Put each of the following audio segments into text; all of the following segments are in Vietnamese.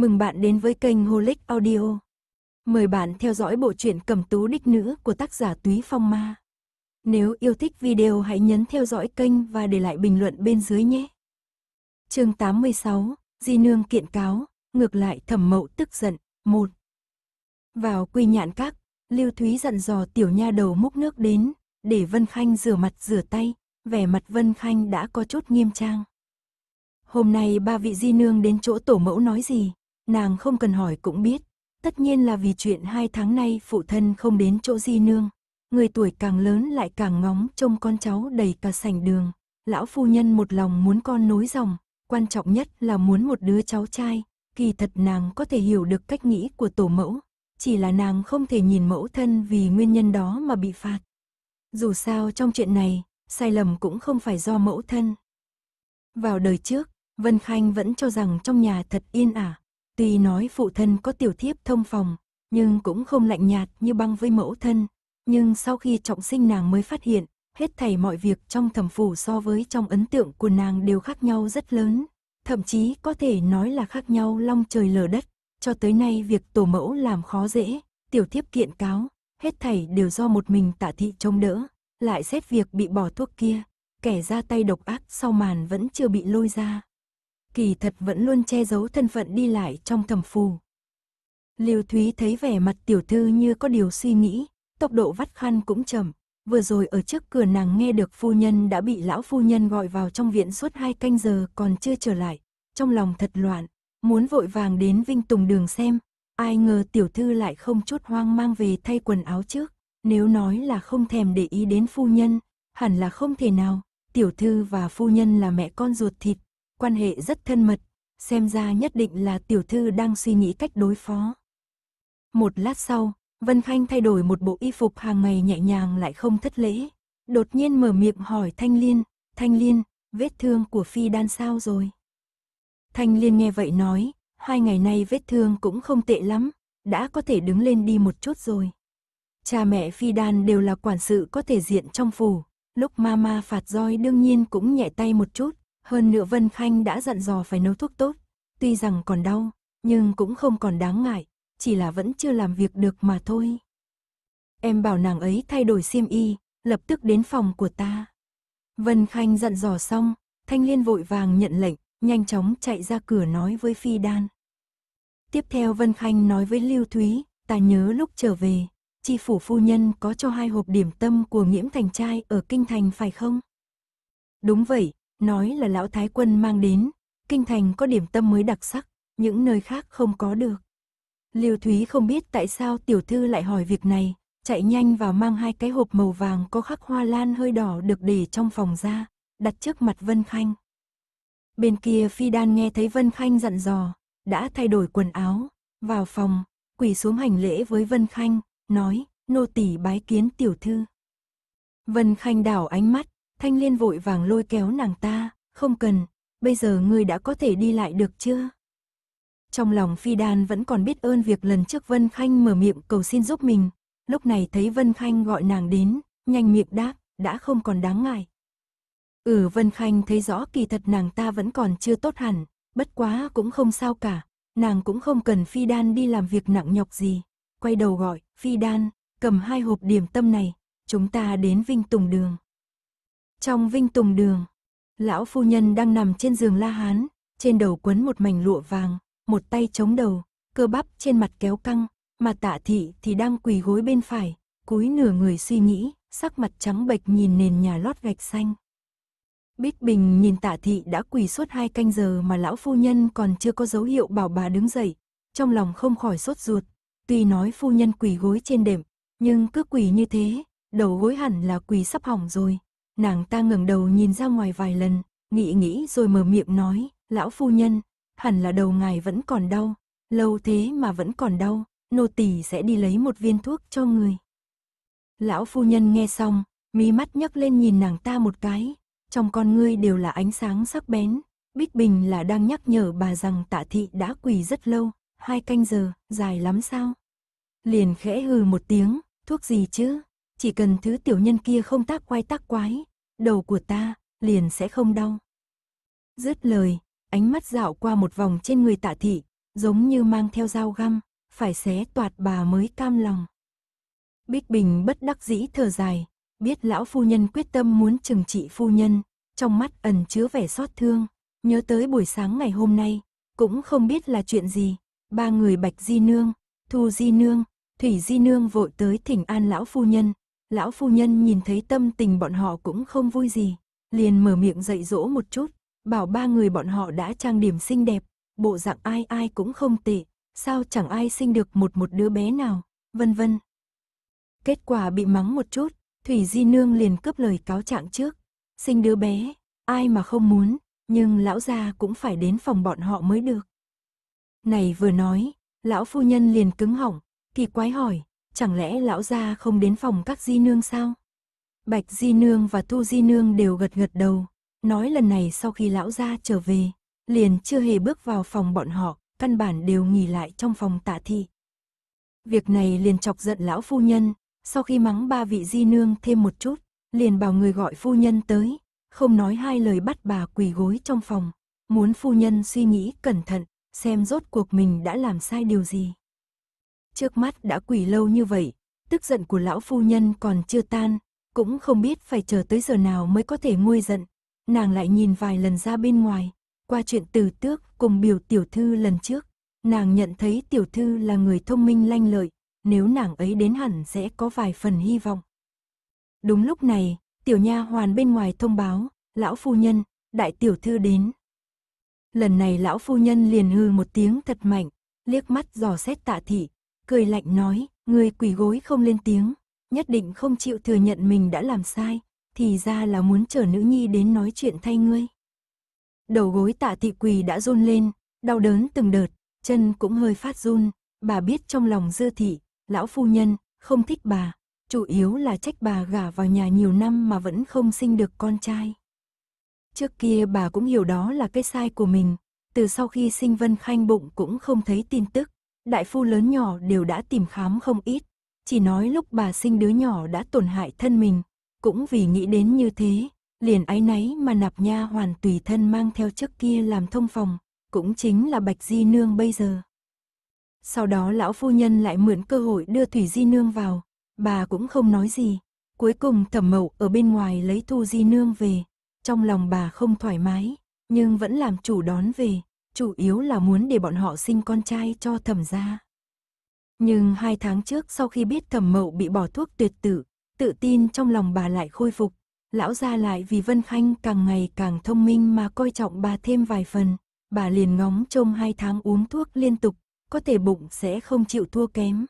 Mừng bạn đến với kênh Holic Audio. Mời bạn theo dõi bộ truyện Cẩm Tú Đích Nữ của tác giả Túy Phong Ma. Nếu yêu thích video hãy nhấn theo dõi kênh và để lại bình luận bên dưới nhé. Chương 86, Di Nương kiện cáo, ngược lại Thẩm Mậu tức giận, 1. Vào Quy Nhạn Các, Lưu Thúy dặn dò tiểu nha đầu múc nước đến, để Vân Khanh rửa mặt rửa tay, vẻ mặt Vân Khanh đã có chút nghiêm trang. Hôm nay ba vị di nương đến chỗ tổ mẫu nói gì? Nàng không cần hỏi cũng biết, tất nhiên là vì chuyện hai tháng nay phụ thân không đến chỗ di nương. Người tuổi càng lớn lại càng ngóng trông con cháu đầy cả sảnh đường. Lão phu nhân một lòng muốn con nối dòng, quan trọng nhất là muốn một đứa cháu trai. Kỳ thật nàng có thể hiểu được cách nghĩ của tổ mẫu, chỉ là nàng không thể nhìn mẫu thân vì nguyên nhân đó mà bị phạt. Dù sao trong chuyện này, sai lầm cũng không phải do mẫu thân. Vào đời trước, Vân Khanh vẫn cho rằng trong nhà thật yên ả, Tuy nói phụ thân có tiểu thiếp thông phòng, nhưng cũng không lạnh nhạt như băng với mẫu thân. Nhưng sau khi trọng sinh nàng mới phát hiện, hết thảy mọi việc trong thẩm phủ so với trong ấn tượng của nàng đều khác nhau rất lớn. Thậm chí có thể nói là khác nhau long trời lở đất. Cho tới nay việc tổ mẫu làm khó dễ, tiểu thiếp kiện cáo, hết thảy đều do một mình tạ thị trông đỡ. Lại xét việc bị bỏ thuốc kia, kẻ ra tay độc ác sau màn vẫn chưa bị lôi ra kỳ thật vẫn luôn che giấu thân phận đi lại trong thẩm phù. Liêu Thúy thấy vẻ mặt tiểu thư như có điều suy nghĩ, tốc độ vắt khăn cũng chậm. Vừa rồi ở trước cửa nàng nghe được phu nhân đã bị lão phu nhân gọi vào trong viện suốt hai canh giờ còn chưa trở lại. Trong lòng thật loạn, muốn vội vàng đến Vinh Tùng Đường xem. Ai ngờ tiểu thư lại không chút hoang mang về thay quần áo trước. Nếu nói là không thèm để ý đến phu nhân, hẳn là không thể nào. Tiểu thư và phu nhân là mẹ con ruột thịt, quan hệ rất thân mật, xem ra nhất định là tiểu thư đang suy nghĩ cách đối phó. Một lát sau, Vân Khanh thay đổi một bộ y phục hàng ngày nhẹ nhàng lại không thất lễ, đột nhiên mở miệng hỏi Thanh Liên, Thanh Liên, vết thương của Phi Đan sao rồi? Thanh Liên nghe vậy nói, hai ngày nay vết thương cũng không tệ lắm, đã có thể đứng lên đi một chút rồi. Cha mẹ Phi Đan đều là quản sự có thể diện trong phủ, lúc mama phạt roi đương nhiên cũng nhẹ tay một chút, hơn nữa Vân Khanh đã dặn dò phải nấu thuốc tốt, tuy rằng còn đau, nhưng cũng không còn đáng ngại, chỉ là vẫn chưa làm việc được mà thôi. Em bảo nàng ấy thay đổi xiêm y, lập tức đến phòng của ta. Vân Khanh dặn dò xong, Thanh Liên vội vàng nhận lệnh, nhanh chóng chạy ra cửa nói với Phi Đan. Tiếp theo Vân Khanh nói với Lưu Thúy, ta nhớ lúc trở về, chi phủ phu nhân có cho hai hộp điểm tâm của nghiễm thành trai ở Kinh Thành phải không? Đúng vậy, nói là lão thái quân mang đến, kinh thành có điểm tâm mới đặc sắc, những nơi khác không có được. Liêu Thúy không biết tại sao tiểu thư lại hỏi việc này, chạy nhanh vào mang hai cái hộp màu vàng có khắc hoa lan hơi đỏ được để trong phòng ra, đặt trước mặt Vân Khanh. Bên kia Phi Đan nghe thấy Vân Khanh dặn dò, đã thay đổi quần áo, vào phòng, quỳ xuống hành lễ với Vân Khanh, nói, nô tỳ bái kiến tiểu thư. Vân Khanh đảo ánh mắt, Thanh Liên vội vàng lôi kéo nàng ta, không cần, bây giờ ngươi đã có thể đi lại được chưa? Trong lòng Phi Đan vẫn còn biết ơn việc lần trước Vân Khanh mở miệng cầu xin giúp mình, lúc này thấy Vân Khanh gọi nàng đến, nhanh miệng đáp, đã không còn đáng ngại. Ừ Vân Khanh thấy rõ kỳ thật nàng ta vẫn còn chưa tốt hẳn, bất quá cũng không sao cả, nàng cũng không cần Phi Đan đi làm việc nặng nhọc gì. Quay đầu gọi, Phi Đan, cầm hai hộp điểm tâm này, chúng ta đến Vinh Tùng Đường. Trong vinh tùng đường, lão phu nhân đang nằm trên giường la hán, trên đầu quấn một mảnh lụa vàng, một tay chống đầu, cơ bắp trên mặt kéo căng, mà tạ thị thì đang quỳ gối bên phải, cúi nửa người suy nghĩ, sắc mặt trắng bệch nhìn nền nhà lót gạch xanh. Bích Bình nhìn tạ thị đã quỳ suốt hai canh giờ mà lão phu nhân còn chưa có dấu hiệu bảo bà đứng dậy, trong lòng không khỏi sốt ruột, tuy nói phu nhân quỳ gối trên đệm, nhưng cứ quỳ như thế, đầu gối hẳn là quỳ sắp hỏng rồi, Nàng ta ngẩng đầu nhìn ra ngoài vài lần, nghĩ nghĩ rồi mở miệng nói, lão phu nhân, hẳn là đầu ngài vẫn còn đau, lâu thế mà vẫn còn đau, nô tỳ sẽ đi lấy một viên thuốc cho người. Lão phu nhân nghe xong, mí mắt nhấc lên nhìn nàng ta một cái, trong con ngươi đều là ánh sáng sắc bén, Bích Bình là đang nhắc nhở bà rằng tạ thị đã quỳ rất lâu, hai canh giờ, dài lắm sao. Liền khẽ hừ một tiếng, thuốc gì chứ, chỉ cần thứ tiểu nhân kia không tác quay tác quái, đầu của ta liền sẽ không đau. Dứt lời, ánh mắt dạo qua một vòng trên người tạ thị, giống như mang theo dao găm, phải xé toạt bà mới cam lòng. Bích Bình bất đắc dĩ thở dài, biết lão phu nhân quyết tâm muốn trừng trị phu nhân, trong mắt ẩn chứa vẻ xót thương, nhớ tới buổi sáng ngày hôm nay, cũng không biết là chuyện gì, ba người Bạch Di Nương, Thu Di Nương, Thủy Di Nương vội tới thỉnh an lão phu nhân, lão phu nhân nhìn thấy tâm tình bọn họ cũng không vui gì, liền mở miệng dạy dỗ một chút, bảo ba người bọn họ đã trang điểm xinh đẹp, bộ dạng ai ai cũng không tệ, sao chẳng ai sinh được một một đứa bé nào, vân vân. Kết quả bị mắng một chút, Thủy Di Nương liền cướp lời cáo trạng trước, sinh đứa bé, ai mà không muốn, nhưng lão gia cũng phải đến phòng bọn họ mới được. Này vừa nói, lão phu nhân liền cứng họng, kỳ quái hỏi, chẳng lẽ lão gia không đến phòng các di nương sao? Bạch di nương và thu di nương đều gật gật đầu, nói lần này sau khi lão gia trở về, liền chưa hề bước vào phòng bọn họ, căn bản đều nghỉ lại trong phòng tạ thị. Việc này liền chọc giận lão phu nhân, sau khi mắng ba vị di nương thêm một chút, liền bảo người gọi phu nhân tới, không nói hai lời bắt bà quỳ gối trong phòng, muốn phu nhân suy nghĩ cẩn thận, xem rốt cuộc mình đã làm sai điều gì trước mắt đã quỳ lâu như vậy, tức giận của lão phu nhân còn chưa tan, cũng không biết phải chờ tới giờ nào mới có thể nguôi giận. Nàng lại nhìn vài lần ra bên ngoài, qua chuyện từ tước cùng biểu tiểu thư lần trước, nàng nhận thấy tiểu thư là người thông minh lanh lợi, nếu nàng ấy đến hẳn sẽ có vài phần hy vọng. Đúng lúc này, tiểu nha hoàn bên ngoài thông báo, lão phu nhân, đại tiểu thư đến. Lần này lão phu nhân liền hư một tiếng thật mạnh, liếc mắt dò xét tạ thị, cười lạnh nói, người quỳ gối không lên tiếng, nhất định không chịu thừa nhận mình đã làm sai, thì ra là muốn chờ nữ nhi đến nói chuyện thay ngươi. Đầu gối tạ thị quỳ đã run lên, đau đớn từng đợt, chân cũng hơi phát run, bà biết trong lòng dư thị, lão phu nhân, không thích bà, chủ yếu là trách bà gả vào nhà nhiều năm mà vẫn không sinh được con trai. Trước kia bà cũng hiểu đó là cái sai của mình, từ sau khi sinh Vân Khanh bụng cũng không thấy tin tức, đại phu lớn nhỏ đều đã tìm khám không ít, chỉ nói lúc bà sinh đứa nhỏ đã tổn hại thân mình, cũng vì nghĩ đến như thế, liền áy náy mà nạp nha hoàn tùy thân mang theo trước kia làm thông phòng, cũng chính là Bạch Di Nương bây giờ. Sau đó lão phu nhân lại mượn cơ hội đưa Thủy Di Nương vào, bà cũng không nói gì, cuối cùng thẩm mậu ở bên ngoài lấy Thu Di Nương về, trong lòng bà không thoải mái, nhưng vẫn làm chủ đón về, chủ yếu là muốn để bọn họ sinh con trai cho thẩm gia. Nhưng hai tháng trước sau khi biết thẩm mậu bị bỏ thuốc tuyệt tử, tự tin trong lòng bà lại khôi phục, lão gia lại vì Vân Khanh càng ngày càng thông minh mà coi trọng bà thêm vài phần, bà liền ngóng trông hai tháng uống thuốc liên tục, có thể bụng sẽ không chịu thua kém.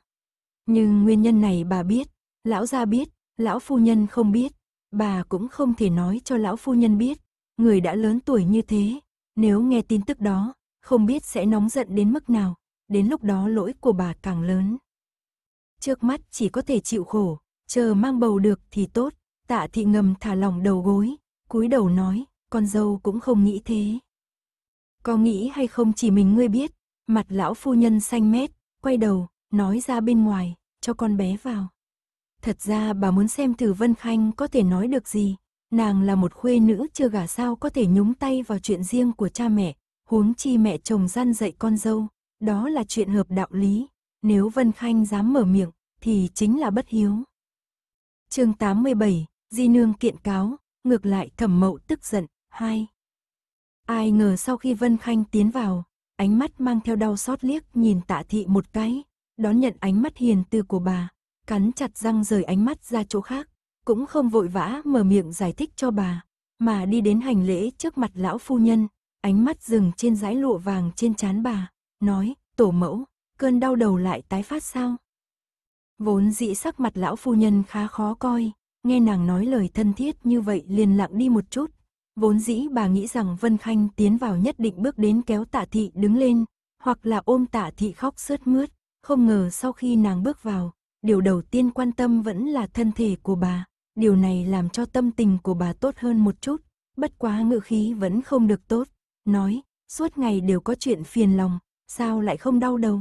Nhưng nguyên nhân này bà biết, lão gia biết, lão phu nhân không biết, bà cũng không thể nói cho lão phu nhân biết, người đã lớn tuổi như thế, nếu nghe tin tức đó, không biết sẽ nóng giận đến mức nào, đến lúc đó lỗi của bà càng lớn. Trước mắt chỉ có thể chịu khổ, chờ mang bầu được thì tốt, tạ thị ngầm thả lỏng đầu gối, cúi đầu nói, con dâu cũng không nghĩ thế. Có nghĩ hay không chỉ mình ngươi biết, mặt lão phu nhân xanh mét, quay đầu, nói ra bên ngoài, cho con bé vào. Thật ra bà muốn xem thử Vân Khanh có thể nói được gì, nàng là một khuê nữ chưa gả sao có thể nhúng tay vào chuyện riêng của cha mẹ, huống chi mẹ chồng gian dạy con dâu, đó là chuyện hợp đạo lý, nếu Vân Khanh dám mở miệng, thì chính là bất hiếu. chương 87, Di Nương kiện cáo, ngược lại thẩm mậu tức giận, hai. Ai ngờ sau khi Vân Khanh tiến vào, ánh mắt mang theo đau xót liếc nhìn tạ thị một cái, đón nhận ánh mắt hiền từ của bà, cắn chặt răng rời ánh mắt ra chỗ khác, cũng không vội vã mở miệng giải thích cho bà, mà đi đến hành lễ trước mặt lão phu nhân, ánh mắt dừng trên dải lụa vàng trên trán bà, nói, tổ mẫu, cơn đau đầu lại tái phát sao? Vốn dĩ sắc mặt lão phu nhân khá khó coi, nghe nàng nói lời thân thiết như vậy liền lặng đi một chút. Vốn dĩ bà nghĩ rằng Vân Khanh tiến vào nhất định bước đến kéo tạ thị đứng lên, hoặc là ôm tạ thị khóc sướt mướt, không ngờ sau khi nàng bước vào, điều đầu tiên quan tâm vẫn là thân thể của bà. Điều này làm cho tâm tình của bà tốt hơn một chút, bất quá ngự khí vẫn không được tốt, nói, suốt ngày đều có chuyện phiền lòng, sao lại không đau đầu.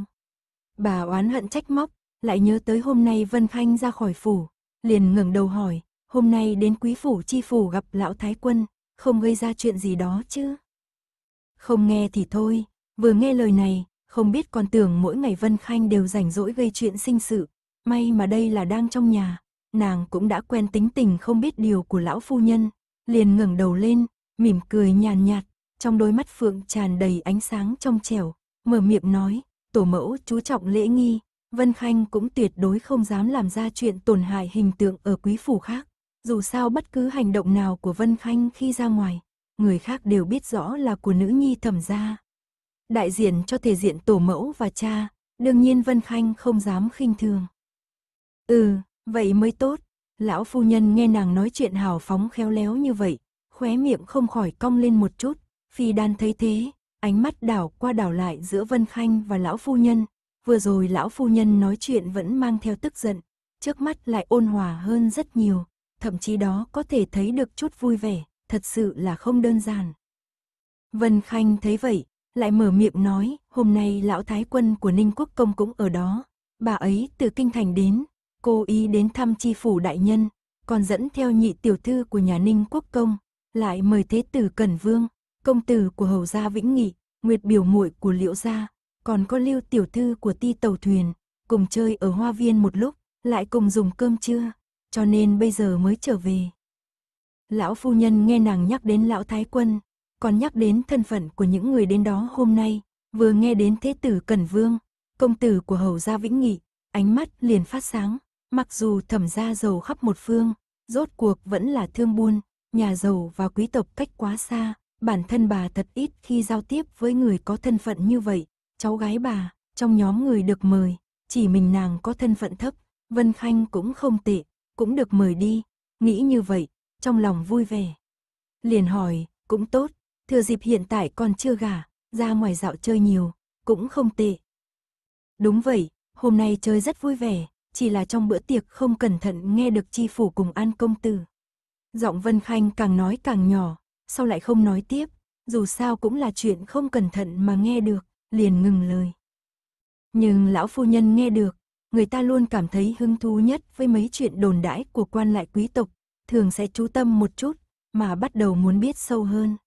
Bà oán hận trách móc, lại nhớ tới hôm nay Vân Khanh ra khỏi phủ, liền ngẩng đầu hỏi, hôm nay đến quý phủ chi phủ gặp lão thái quân, không gây ra chuyện gì đó chứ. Không nghe thì thôi, vừa nghe lời này, không biết còn tưởng mỗi ngày Vân Khanh đều rảnh rỗi gây chuyện sinh sự, may mà đây là đang trong nhà, nàng cũng đã quen tính tình không biết điều của lão phu nhân, liền ngẩng đầu lên, mỉm cười nhàn nhạt, nhạt, trong đôi mắt Phượng tràn đầy ánh sáng trong trẻo, mở miệng nói, tổ mẫu chú trọng lễ nghi, Vân Khanh cũng tuyệt đối không dám làm ra chuyện tổn hại hình tượng ở quý phủ khác. Dù sao bất cứ hành động nào của Vân Khanh khi ra ngoài, người khác đều biết rõ là của nữ nhi thẩm gia. Đại diện cho thể diện tổ mẫu và cha, đương nhiên Vân Khanh không dám khinh thường. Ừ, vậy mới tốt. Lão phu nhân nghe nàng nói chuyện hào phóng khéo léo như vậy, khóe miệng không khỏi cong lên một chút, Phi đan thấy thế, ánh mắt đảo qua đảo lại giữa Vân Khanh và lão phu nhân. Vừa rồi lão phu nhân nói chuyện vẫn mang theo tức giận, trước mắt lại ôn hòa hơn rất nhiều, thậm chí đó có thể thấy được chút vui vẻ, thật sự là không đơn giản. Vân Khanh thấy vậy, lại mở miệng nói, hôm nay lão thái quân của Ninh Quốc Công cũng ở đó, bà ấy từ Kinh Thành đến, cô ý đến thăm chi phủ đại nhân, còn dẫn theo nhị tiểu thư của nhà Ninh Quốc Công, lại mời thế tử Cẩn Vương, công tử của hầu gia Vĩnh Nghị, Nguyệt biểu muội của Liễu gia, còn có Lưu tiểu thư của Ti tàu thuyền, cùng chơi ở hoa viên một lúc, lại cùng dùng cơm trưa, cho nên bây giờ mới trở về. Lão phu nhân nghe nàng nhắc đến lão thái quân, còn nhắc đến thân phận của những người đến đó hôm nay, vừa nghe đến thế tử Cẩn Vương, công tử của hầu gia Vĩnh Nghị, ánh mắt liền phát sáng, mặc dù thẩm gia giàu khắp một phương, rốt cuộc vẫn là thương buôn, nhà giàu và quý tộc cách quá xa, bản thân bà thật ít khi giao tiếp với người có thân phận như vậy, cháu gái bà, trong nhóm người được mời, chỉ mình nàng có thân phận thấp, Vân Khanh cũng không tệ, cũng được mời đi, nghĩ như vậy, trong lòng vui vẻ. Liền hỏi, cũng tốt, thừa dịp hiện tại còn chưa gả, ra ngoài dạo chơi nhiều, cũng không tệ. Đúng vậy, hôm nay chơi rất vui vẻ, chỉ là trong bữa tiệc không cẩn thận nghe được chi phủ cùng an công tử. Giọng Vân Khanh càng nói càng nhỏ, sau lại không nói tiếp, dù sao cũng là chuyện không cẩn thận mà nghe được, liền ngừng lời. Nhưng lão phu nhân nghe được, người ta luôn cảm thấy hứng thú nhất với mấy chuyện đồn đãi của quan lại quý tộc, thường sẽ chú tâm một chút, mà bắt đầu muốn biết sâu hơn.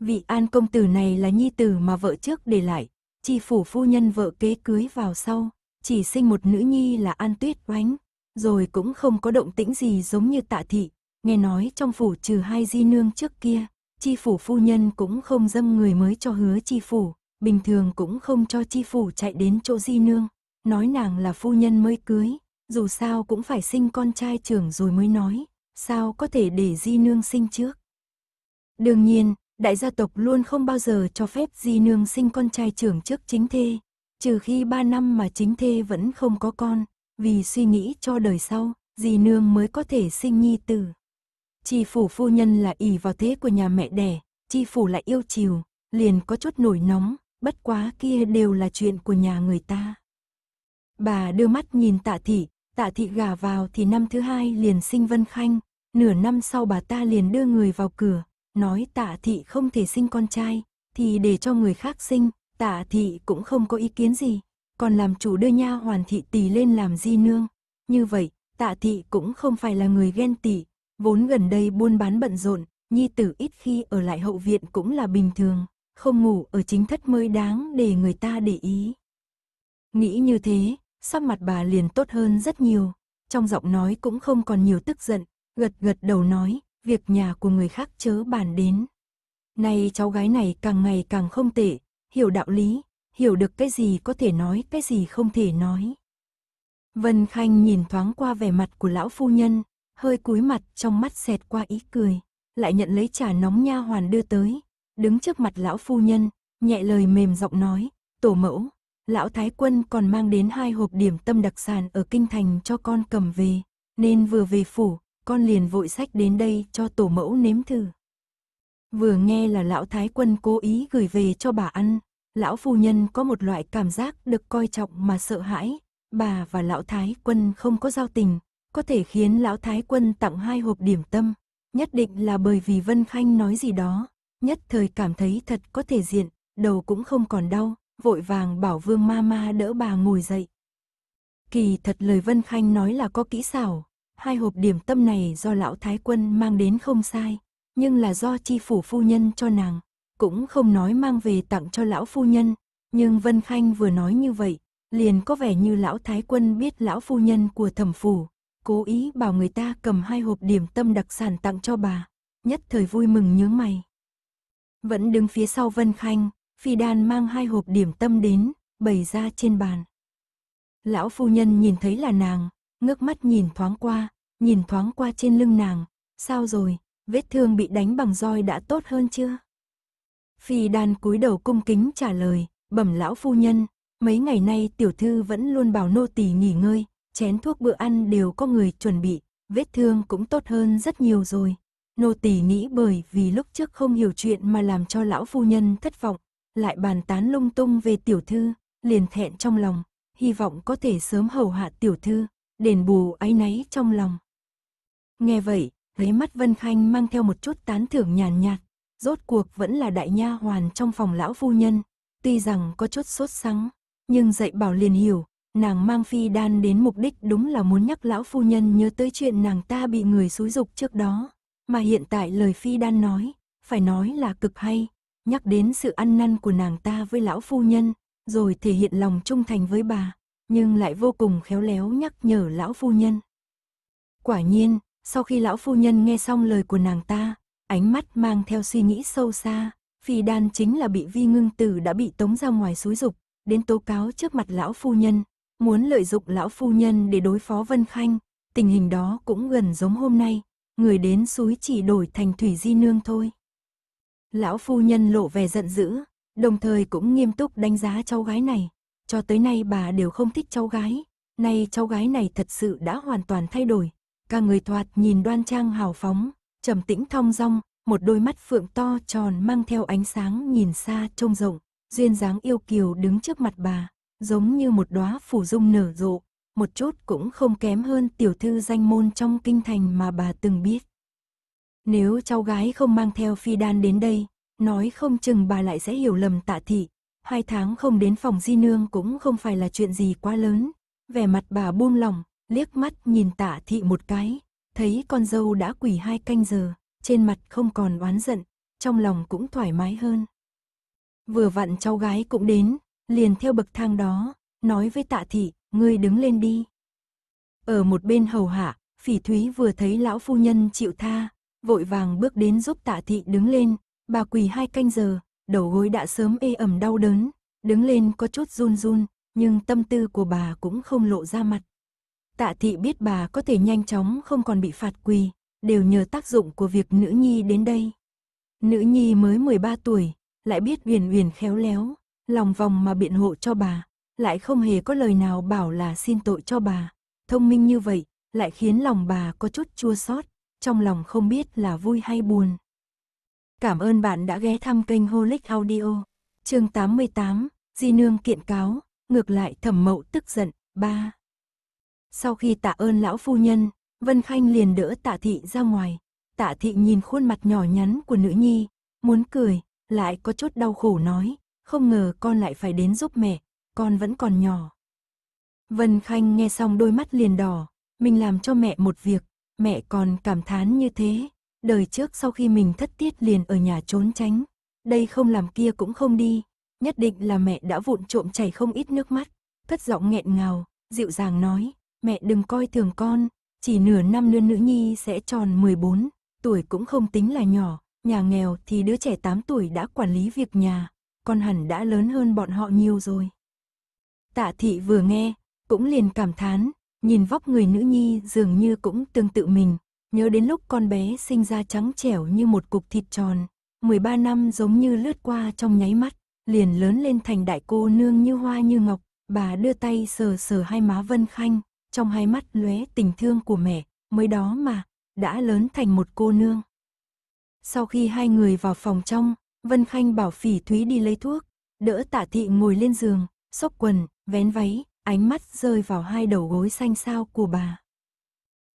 Vị an công tử này là nhi tử mà vợ trước để lại, chi phủ phu nhân vợ kế cưới vào sau, chỉ sinh một nữ nhi là an tuyết oánh, rồi cũng không có động tĩnh gì giống như tạ thị, nghe nói trong phủ trừ hai di nương trước kia, chi phủ phu nhân cũng không dâm người mới cho hứa chi phủ, bình thường cũng không cho chi phủ chạy đến chỗ di nương, nói nàng là phu nhân mới cưới, dù sao cũng phải sinh con trai trưởng rồi mới nói, sao có thể để di nương sinh trước. Đương nhiên, đại gia tộc luôn không bao giờ cho phép di nương sinh con trai trưởng trước chính thê, trừ khi ba năm mà chính thê vẫn không có con, vì suy nghĩ cho đời sau, di nương mới có thể sinh nhi tử. Chi phủ phu nhân là ỷ vào thế của nhà mẹ đẻ, chi phủ lại yêu chiều, liền có chút nổi nóng, bất quá kia đều là chuyện của nhà người ta. Bà đưa mắt nhìn tạ thị, tạ thị gà vào thì năm thứ hai liền sinh Vân Khanh, nửa năm sau bà ta liền đưa người vào cửa, nói tạ thị không thể sinh con trai, thì để cho người khác sinh, tạ thị cũng không có ý kiến gì, còn làm chủ đưa nha hoàn thị tỷ lên làm di nương. Như vậy, tạ thị cũng không phải là người ghen tị, Vốn gần đây buôn bán bận rộn, nhi tử ít khi ở lại hậu viện cũng là bình thường, không ngủ ở chính thất mới đáng để người ta để ý. Nghĩ như thế, sắc mặt bà liền tốt hơn rất nhiều, trong giọng nói cũng không còn nhiều tức giận, gật gật đầu nói, việc nhà của người khác chớ bàn đến. Nay cháu gái này càng ngày càng không tệ, hiểu đạo lý, hiểu được cái gì có thể nói, cái gì không thể nói. Vân Khanh nhìn thoáng qua vẻ mặt của lão phu nhân, hơi cúi mặt trong mắt xẹt qua ý cười, lại nhận lấy trà nóng nha hoàn đưa tới, đứng trước mặt lão phu nhân, nhẹ lời mềm giọng nói, tổ mẫu, lão thái quân còn mang đến hai hộp điểm tâm đặc sản ở kinh thành cho con cầm về, nên vừa về phủ, con liền vội sách đến đây cho tổ mẫu nếm thử. Vừa nghe là lão thái quân cố ý gửi về cho bà ăn, lão phu nhân có một loại cảm giác được coi trọng mà sợ hãi, bà và lão thái quân không có giao tình, có thể khiến lão thái quân tặng hai hộp điểm tâm, nhất định là bởi vì Vân Khanh nói gì đó, nhất thời cảm thấy thật có thể diện, đầu cũng không còn đau, vội vàng bảo Vương ma ma đỡ bà ngồi dậy. Kỳ thật lời Vân Khanh nói là có kỹ xảo, hai hộp điểm tâm này do lão thái quân mang đến không sai, nhưng là do chi phủ phu nhân cho nàng, cũng không nói mang về tặng cho lão phu nhân, nhưng Vân Khanh vừa nói như vậy, liền có vẻ như lão thái quân biết lão phu nhân của thẩm phủ, cố ý bảo người ta cầm hai hộp điểm tâm đặc sản tặng cho bà, nhất thời vui mừng nhướng mày. Vẫn đứng phía sau Vân Khanh, Phi Đan mang hai hộp điểm tâm đến, bày ra trên bàn. Lão phu nhân nhìn thấy là nàng, ngước mắt nhìn thoáng qua, nhìn thoáng qua trên lưng nàng, sao rồi, vết thương bị đánh bằng roi đã tốt hơn chưa? Phi Đan cúi đầu cung kính trả lời, bẩm lão phu nhân, mấy ngày nay tiểu thư vẫn luôn bảo nô tỳ nghỉ ngơi, chén thuốc bữa ăn đều có người chuẩn bị, vết thương cũng tốt hơn rất nhiều rồi. Nô tỳ nghĩ bởi vì lúc trước không hiểu chuyện mà làm cho lão phu nhân thất vọng, lại bàn tán lung tung về tiểu thư, liền thẹn trong lòng, hy vọng có thể sớm hầu hạ tiểu thư, đền bù áy náy trong lòng. Nghe vậy, thấy mắt Vân Khanh mang theo một chút tán thưởng nhàn nhạt, rốt cuộc vẫn là đại nha hoàn trong phòng lão phu nhân, tuy rằng có chút sốt sắng, nhưng dạy bảo liền hiểu, nàng mang phi đan đến mục đích đúng là muốn nhắc lão phu nhân nhớ tới chuyện nàng ta bị người xúi dục trước đó. Mà hiện tại lời phi đan nói, phải nói là cực hay, nhắc đến sự ăn năn của nàng ta với lão phu nhân, rồi thể hiện lòng trung thành với bà, nhưng lại vô cùng khéo léo nhắc nhở lão phu nhân. Quả nhiên, sau khi lão phu nhân nghe xong lời của nàng ta, ánh mắt mang theo suy nghĩ sâu xa, phi đan chính là bị vi ngưng tử đã bị tống ra ngoài xúi dục, đến tố cáo trước mặt lão phu nhân, muốn lợi dụng lão phu nhân để đối phó Vân Khanh, tình hình đó cũng gần giống hôm nay, người đến suối chỉ đổi thành Thủy Di Nương thôi. Lão phu nhân lộ vẻ giận dữ, đồng thời cũng nghiêm túc đánh giá cháu gái này, cho tới nay bà đều không thích cháu gái, nay cháu gái này thật sự đã hoàn toàn thay đổi, cả người thoạt nhìn đoan trang hào phóng, trầm tĩnh thong dong, một đôi mắt phượng to tròn mang theo ánh sáng nhìn xa trông rộng, duyên dáng yêu kiều đứng trước mặt bà, giống như một đóa phủ dung nở rộ, một chút cũng không kém hơn tiểu thư danh môn trong kinh thành mà bà từng biết. Nếu cháu gái không mang theo phi đan đến đây, nói không chừng bà lại sẽ hiểu lầm tạ thị. Hai tháng không đến phòng di nương cũng không phải là chuyện gì quá lớn. Vẻ mặt bà buông lỏng, liếc mắt nhìn tạ thị một cái, thấy con dâu đã quỷ hai canh giờ, trên mặt không còn oán giận, trong lòng cũng thoải mái hơn. Vừa vặn cháu gái cũng đến, liền theo bậc thang đó, nói với tạ thị, ngươi đứng lên đi. Ở một bên hầu hạ, phỉ thúy vừa thấy lão phu nhân chịu tha, vội vàng bước đến giúp tạ thị đứng lên, bà quỳ hai canh giờ, đầu gối đã sớm ê ẩm đau đớn, đứng lên có chút run run, nhưng tâm tư của bà cũng không lộ ra mặt. Tạ thị biết bà có thể nhanh chóng không còn bị phạt quỳ, đều nhờ tác dụng của việc nữ nhi đến đây. Nữ nhi mới 13 tuổi, lại biết uyển uyển khéo léo, lòng vòng mà biện hộ cho bà, lại không hề có lời nào bảo là xin tội cho bà. Thông minh như vậy, lại khiến lòng bà có chút chua xót, trong lòng không biết là vui hay buồn. Cảm ơn bạn đã ghé thăm kênh Holic Audio. Chương 88, Di nương kiện cáo, ngược lại Thẩm Mậu tức giận, ba. Sau khi tạ ơn lão phu nhân, Vân Khanh liền đỡ Tạ thị ra ngoài. Tạ thị nhìn khuôn mặt nhỏ nhắn của nữ nhi, muốn cười, lại có chút đau khổ nói, không ngờ con lại phải đến giúp mẹ, con vẫn còn nhỏ. Vân Khanh nghe xong đôi mắt liền đỏ, mình làm cho mẹ một việc, mẹ còn cảm thán như thế, đời trước sau khi mình thất tiết liền ở nhà trốn tránh, đây không làm kia cũng không đi, nhất định là mẹ đã vụn trộm chảy không ít nước mắt, cất giọng nghẹn ngào, dịu dàng nói, mẹ đừng coi thường con, chỉ nửa năm nữa nữ nhi sẽ tròn 14, tuổi cũng không tính là nhỏ, nhà nghèo thì đứa trẻ 8 tuổi đã quản lý việc nhà, con hẳn đã lớn hơn bọn họ nhiều rồi. Tạ thị vừa nghe, cũng liền cảm thán, nhìn vóc người nữ nhi dường như cũng tương tự mình, nhớ đến lúc con bé sinh ra trắng trẻo như một cục thịt tròn, 13 năm giống như lướt qua trong nháy mắt, liền lớn lên thành đại cô nương như hoa như ngọc, bà đưa tay sờ sờ hai má Vân Khanh, trong hai mắt lóe tình thương của mẹ, mới đó mà, đã lớn thành một cô nương. Sau khi hai người vào phòng trong, Vân Khanh bảo phỉ Thúy đi lấy thuốc, đỡ Tạ thị ngồi lên giường, xốc quần, vén váy, ánh mắt rơi vào hai đầu gối xanh xao của bà.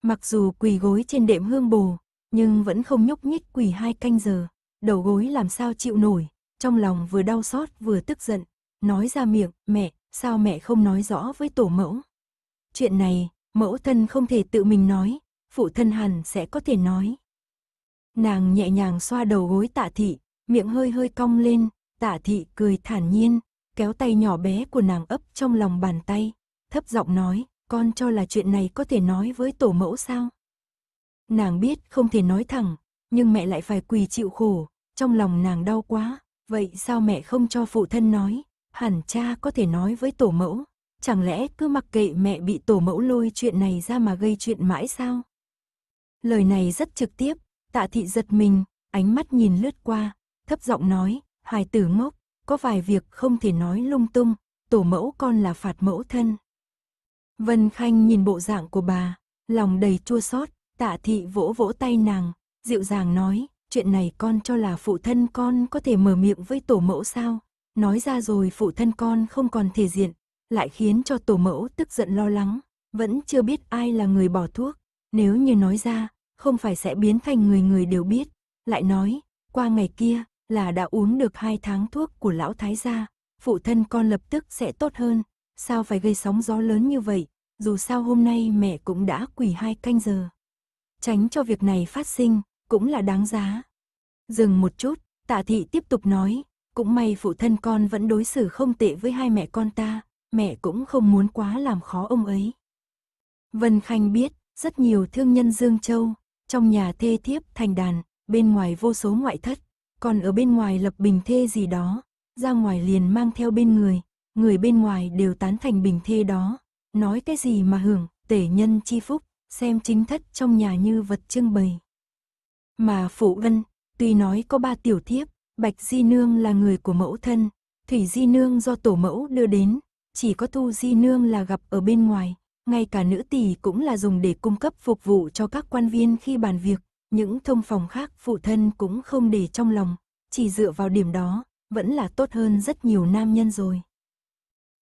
Mặc dù quỳ gối trên đệm hương bồ, nhưng vẫn không nhúc nhích quỳ hai canh giờ, đầu gối làm sao chịu nổi, trong lòng vừa đau xót vừa tức giận, nói ra miệng, mẹ, sao mẹ không nói rõ với tổ mẫu. Chuyện này, mẫu thân không thể tự mình nói, phụ thân hẳn sẽ có thể nói. Nàng nhẹ nhàng xoa đầu gối tạ thị, miệng hơi hơi cong lên, tả thị cười thản nhiên, kéo tay nhỏ bé của nàng ấp trong lòng bàn tay, thấp giọng nói, con cho là chuyện này có thể nói với tổ mẫu sao? Nàng biết không thể nói thẳng, nhưng mẹ lại phải quỳ chịu khổ, trong lòng nàng đau quá, vậy sao mẹ không cho phụ thân nói, hẳn cha có thể nói với tổ mẫu, chẳng lẽ cứ mặc kệ mẹ bị tổ mẫu lôi chuyện này ra mà gây chuyện mãi sao? Lời này rất trực tiếp, tạ thị giật mình, ánh mắt nhìn lướt qua, thấp giọng nói, hài tử ngốc, có vài việc không thể nói lung tung, tổ mẫu con là phạt mẫu thân. Vân Khanh nhìn bộ dạng của bà, lòng đầy chua xót, tạ thị vỗ vỗ tay nàng, dịu dàng nói, chuyện này con cho là phụ thân con có thể mở miệng với tổ mẫu sao, nói ra rồi phụ thân con không còn thể diện, lại khiến cho tổ mẫu tức giận lo lắng, vẫn chưa biết ai là người bỏ thuốc, nếu như nói ra, không phải sẽ biến thành người người đều biết, lại nói, qua ngày kia, là đã uống được hai tháng thuốc của lão thái gia, phụ thân con lập tức sẽ tốt hơn, sao phải gây sóng gió lớn như vậy, dù sao hôm nay mẹ cũng đã quỳ hai canh giờ. Tránh cho việc này phát sinh, cũng là đáng giá. Dừng một chút, tạ thị tiếp tục nói, cũng may phụ thân con vẫn đối xử không tệ với hai mẹ con ta, mẹ cũng không muốn quá làm khó ông ấy. Vân Khanh biết, rất nhiều thương nhân Dương Châu, trong nhà thê thiếp thành đàn, bên ngoài vô số ngoại thất, còn ở bên ngoài lập bình thê gì đó, ra ngoài liền mang theo bên người, người bên ngoài đều tán thành bình thê đó, nói cái gì mà hưởng, tể nhân chi phúc, xem chính thất trong nhà như vật trưng bày. Mà phụ vân tuy nói có ba tiểu thiếp, Bạch Di Nương là người của mẫu thân, Thủy Di Nương do tổ mẫu đưa đến, chỉ có Thu Di Nương là gặp ở bên ngoài, ngay cả nữ tỷ cũng là dùng để cung cấp phục vụ cho các quan viên khi bàn việc, những thông phòng khác phụ thân cũng không để trong lòng, chỉ dựa vào điểm đó, vẫn là tốt hơn rất nhiều nam nhân rồi.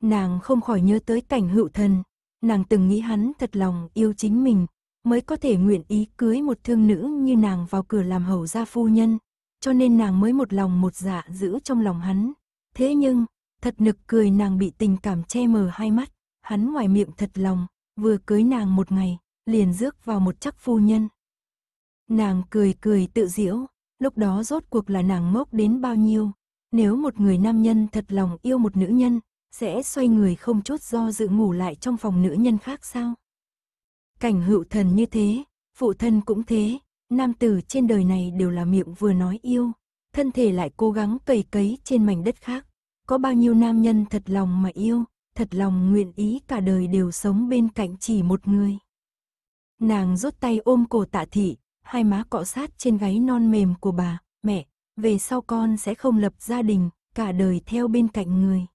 Nàng không khỏi nhớ tới cảnh hữu thần, nàng từng nghĩ hắn thật lòng yêu chính mình, mới có thể nguyện ý cưới một thương nữ như nàng vào cửa làm hầu gia phu nhân, cho nên nàng mới một lòng một dạ giữ trong lòng hắn. Thế nhưng, thật nực cười nàng bị tình cảm che mờ hai mắt, hắn ngoài miệng thật lòng, vừa cưới nàng một ngày, liền rước vào một chắc phu nhân. Nàng cười cười tự diễu, lúc đó rốt cuộc là nàng mốc đến bao nhiêu. Nếu một người nam nhân thật lòng yêu một nữ nhân, sẽ xoay người không chút do dự ngủ lại trong phòng nữ nhân khác sao? Cảnh hữu thần như thế, phụ thân cũng thế, nam tử trên đời này đều là miệng vừa nói yêu, thân thể lại cố gắng cầy cấy trên mảnh đất khác. Có bao nhiêu nam nhân thật lòng mà yêu, thật lòng nguyện ý cả đời đều sống bên cạnh chỉ một người. Nàng rút tay ôm cổ tạ thị, hai má cọ sát trên gáy non mềm của bà, mẹ, về sau con sẽ không lập gia đình, cả đời theo bên cạnh người.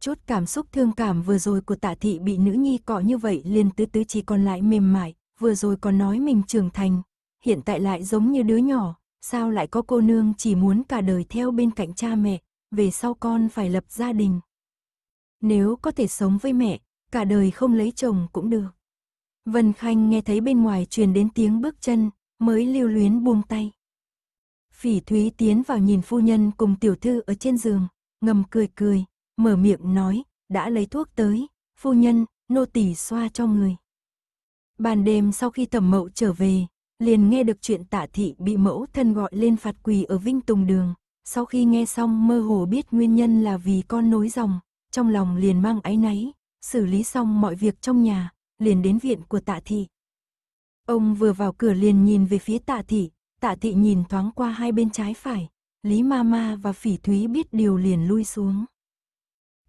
Chốt cảm xúc thương cảm vừa rồi của tạ thị bị nữ nhi cọ như vậy liền tứ tứ chỉ còn lại mềm mại, vừa rồi còn nói mình trưởng thành, hiện tại lại giống như đứa nhỏ, sao lại có cô nương chỉ muốn cả đời theo bên cạnh cha mẹ, về sau con phải lập gia đình. Nếu có thể sống với mẹ, cả đời không lấy chồng cũng được. Vân Khanh nghe thấy bên ngoài truyền đến tiếng bước chân, mới lưu luyến buông tay. Phỉ Thúy tiến vào nhìn phu nhân cùng tiểu thư ở trên giường, ngầm cười cười, mở miệng nói, đã lấy thuốc tới, phu nhân, nô tỳ xoa cho người. Ban đêm sau khi thẩm mậu trở về, liền nghe được chuyện tạ thị bị mẫu thân gọi lên phạt quỳ ở Vinh Tùng Đường. Sau khi nghe xong mơ hồ biết nguyên nhân là vì con nối dòng, trong lòng liền mang áy náy, xử lý xong mọi việc trong nhà, liền đến viện của tạ thị. Ông vừa vào cửa liền nhìn về phía tạ thị, tạ thị nhìn thoáng qua hai bên trái phải, Lý Mama và Phỉ Thúy biết điều liền lui xuống.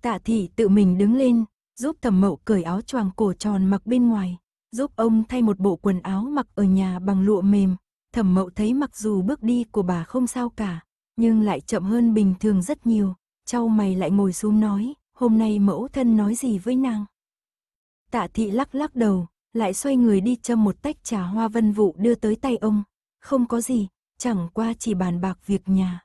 Tạ thị tự mình đứng lên, giúp thẩm mậu cởi áo choàng cổ tròn mặc bên ngoài, giúp ông thay một bộ quần áo mặc ở nhà bằng lụa mềm. Thẩm mậu thấy mặc dù bước đi của bà không sao cả, nhưng lại chậm hơn bình thường rất nhiều. Châu mày lại ngồi xuống nói, hôm nay mẫu thân nói gì với nàng. Tạ thị lắc lắc đầu, lại xoay người đi châm một tách trà hoa vân vụ đưa tới tay ông. Không có gì, chẳng qua chỉ bàn bạc việc nhà.